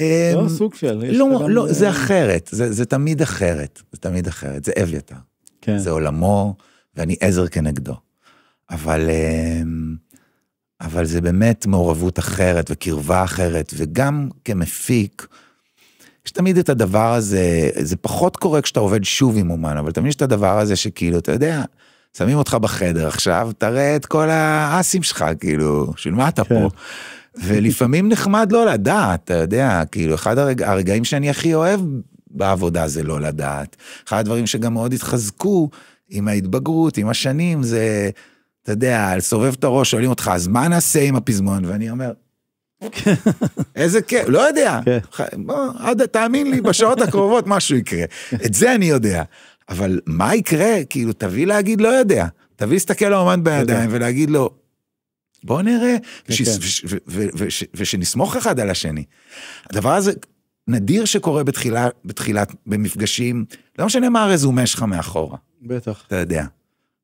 אמ, לא סוג של... לא, לא, זה אה, אחרת, זה תמיד אחרת, זה תמיד אחרת, זה אביתר. כן. זה עולמו, ואני עזר כנגדו. אבל, אמ, אבל זה באמת מעורבות אחרת וקרבה אחרת, וגם כמפיק, יש תמיד את הדבר הזה, זה פחות קורה כשאתה עובד שוב עם אומן, אבל תמיד יש את הדבר הזה שכאילו, אתה יודע, שמים אותך בחדר עכשיו, תראה את כל האסים שלך, כאילו, של מה אתה כן. פה? ולפעמים נחמד לא לדעת, אתה יודע, כאילו, אחד הרג... הרגעים שאני הכי אוהב בעבודה זה לא לדעת. אחד הדברים שגם מאוד התחזקו עם ההתבגרות, עם השנים, זה אתה יודע, סובב את הראש, שואלים אותך, אז מה נעשה עם הפזמון? ואני אומר, (laughs) איזה כיף, לא יודע. כן. תאמין לי, בשעות הקרובות (laughs) משהו יקרה. את זה אני יודע. אבל מה יקרה? כאילו, תביא להגיד לא יודע. תביא להסתכל לאומן לא בידיים ולהגיד לו, בוא נראה, כן, כן. ושנסמוך אחד על השני. הדבר הזה נדיר שקורה בתחילת, במפגשים, לא משנה מה הרזומה שלך מאחורה. בטח. אתה יודע.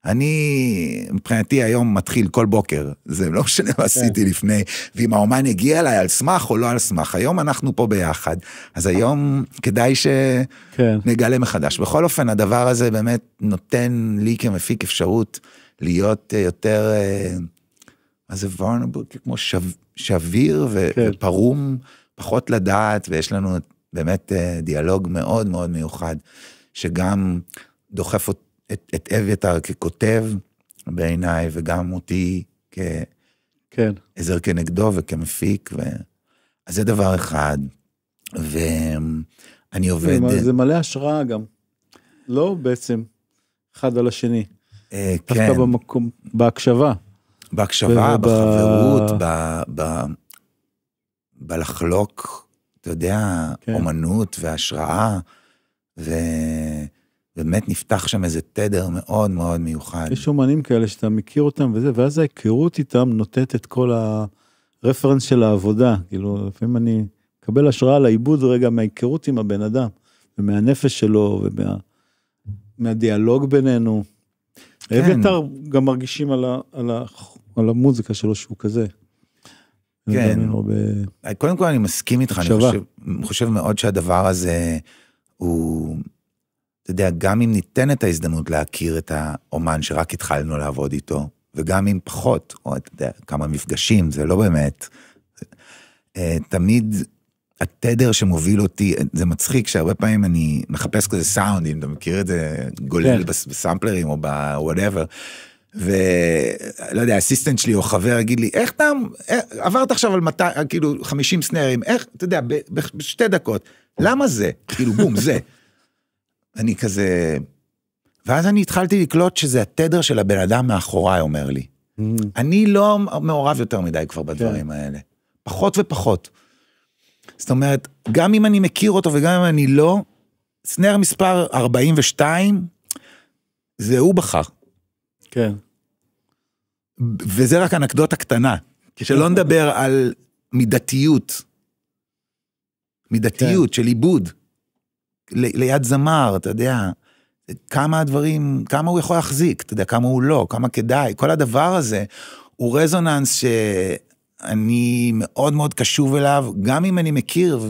אני, מבחינתי היום מתחיל כל בוקר, זה לא משנה מה כן. עשיתי לפני, ואם האומן הגיע אליי על סמך או לא על סמך, היום אנחנו פה ביחד, אז היום כדאי כן. שנגלה מחדש. בכל אופן, הדבר הזה באמת נותן לי כמפיק אפשרות להיות אה, יותר, אה, מה זה vulnerable, כמו שביר כן. ופרום, פחות לדעת, ויש לנו באמת אה, דיאלוג מאוד מאוד מיוחד, שגם דוחף אותי. את, את אביתר ככותב בעיניי, וגם אותי כעזר כן. כנגדו וכמפיק, ו... אז זה דבר אחד. ואני עובד... זה, זה מלא השראה גם. לא בעצם, אחד על השני. אה, כן. דווקא במקום, בהקשבה. בהקשבה, ו... בחברות, ב... ב... בלחלוק, אתה יודע, כן. אומנות והשראה, ו... באמת נפתח שם איזה תדר מאוד מאוד מיוחד. יש אומנים כאלה שאתה מכיר אותם וזה, ואז ההיכרות איתם נותנת את כל הרפרנס של העבודה. כאילו, לפעמים אני מקבל השראה על העיבוד רגע מההיכרות עם הבן אדם, ומהנפש שלו, ומהדיאלוג ומה, בינינו. כן. אביתר גם מרגישים על, ה, על, ה, על המוזיקה שלו שהוא כזה. כן, הרבה... קודם כל אני מסכים איתך, שבה. אני חושב, חושב מאוד שהדבר הזה הוא אתה יודע, גם אם ניתן את ההזדמנות להכיר את האומן שרק התחלנו לעבוד איתו, וגם אם פחות, או אתה יודע, כמה מפגשים, זה לא באמת. אה, תמיד התדר שמוביל אותי, זה מצחיק שהרבה פעמים אני מחפש כזה סאונד, אם אתה מכיר את זה, גולל כן. בסמפלרים או בוואטאבר. ולא יודע, אסיסטנט שלי או חבר יגיד לי, איך אתה, אה, עברת עכשיו על 200, אה, כאילו 50 סנארים, איך, אתה יודע, בשתי דקות, למה זה? כאילו בום, זה. אני כזה... ואז אני התחלתי לקלוט שזה התדר של הבן אדם מאחוריי אומר לי. Mm. אני לא מעורב יותר מדי כבר בדברים כן. האלה. פחות ופחות. זאת אומרת, גם אם אני מכיר אותו וגם אם אני לא, סנר מספר 42, זה הוא בחר. כן. וזה רק אנקדוטה קטנה, כן. שלא נדבר על מידתיות. מידתיות כן. של עיבוד. ליד זמר, אתה יודע, כמה הדברים, כמה הוא יכול להחזיק, אתה יודע, כמה הוא לא, כמה כדאי, כל הדבר הזה הוא רזוננס שאני מאוד מאוד קשוב אליו, גם אם אני מכיר,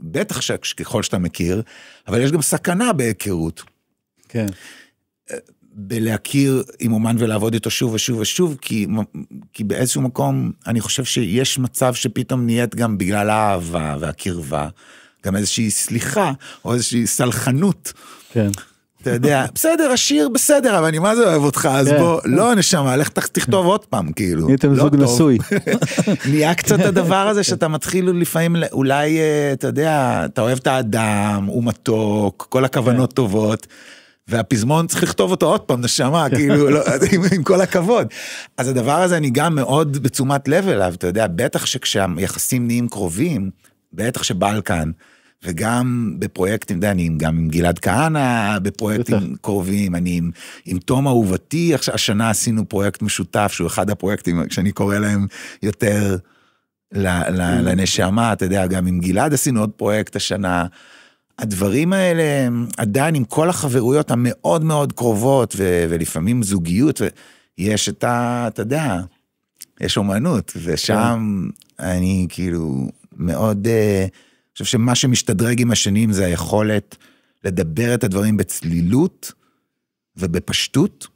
בטח ככל שאתה מכיר, אבל יש גם סכנה בהיכרות. כן. בלהכיר עם אומן ולעבוד איתו שוב ושוב ושוב, כי, כי באיזשהו מקום אני חושב שיש מצב שפתאום נהיית גם בגלל האהבה והקרבה. גם איזושהי סליחה, או איזושהי סלחנות. כן. אתה יודע, בסדר, השיר בסדר, אבל אני מה זה אוהב אותך, אז כן, בוא, כן. לא נשמה, לך תכתוב עוד פעם, כאילו. נהייתם לא זוג נשוי. (laughs) נהיה קצת הדבר הזה שאתה מתחיל לפעמים, אולי, אה, אתה יודע, אתה אוהב את האדם, הוא מתוק, כל הכוונות כן. טובות. והפזמון צריך לכתוב אותו עוד פעם, נשמה, כאילו, לא, (laughs) עם, עם כל הכבוד. אז הדבר הזה אני גם מאוד בתשומת לב אליו, אתה יודע, בטח שכשהיחסים נהיים קרובים, בטח שבלקן, וגם בפרויקטים, אתה יודע, אני גם עם גלעד כהנא בפרויקטים קרובים, אני עם, עם תום אהובתי, השנה עשינו פרויקט משותף, שהוא אחד הפרויקטים שאני קורא להם יותר ל, ל, כן. לנשמה, אתה יודע, גם עם גלעד עשינו עוד פרויקט השנה. הדברים האלה, עדיין עם כל החברויות המאוד מאוד קרובות, ו, ולפעמים זוגיות, יש את ה... אתה יודע, יש אומנות, ושם כן. אני כאילו מאוד... Uh, חושב שמה שמשתדרג עם השנים זה היכולת לדבר את הדברים בצלילות ובפשטות,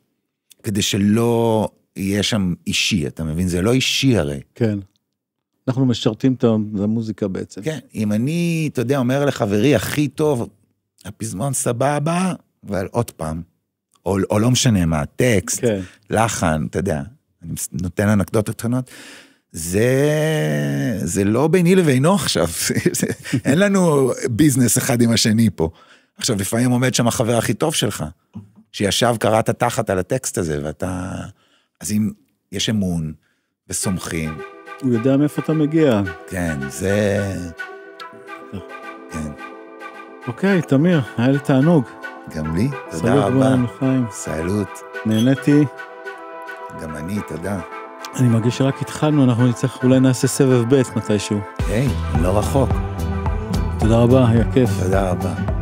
כדי שלא יהיה שם אישי, אתה מבין? זה לא אישי הרי. כן. אנחנו משרתים את המוזיקה בעצם. כן, אם אני, אתה יודע, אומר לחברי הכי טוב, הפזמון סבבה, אבל עוד פעם, או, או לא משנה מה, טקסט, כן. לחן, אתה יודע, אני נותן אנקדוטות קטנות, זה, זה לא ביני לבינו עכשיו, (laughs) אין לנו ביזנס אחד עם השני פה. עכשיו, לפעמים עומד שם החבר הכי טוב שלך, שישב, קראת תחת על הטקסט הזה, ואתה... אז אם יש אמון וסומכים... הוא יודע מאיפה אתה מגיע. כן, זה... כן. אוקיי, תמיר, היה לי תענוג. גם לי, תודה רבה. סלוט, חיים. סלוט. נהניתי. גם אני, תודה. אני מרגיש שרק התחלנו, אנחנו נצטרך, אולי נעשה סבב ב' מתישהו. היי, לא רחוק. תודה רבה, היה כיף. תודה רבה.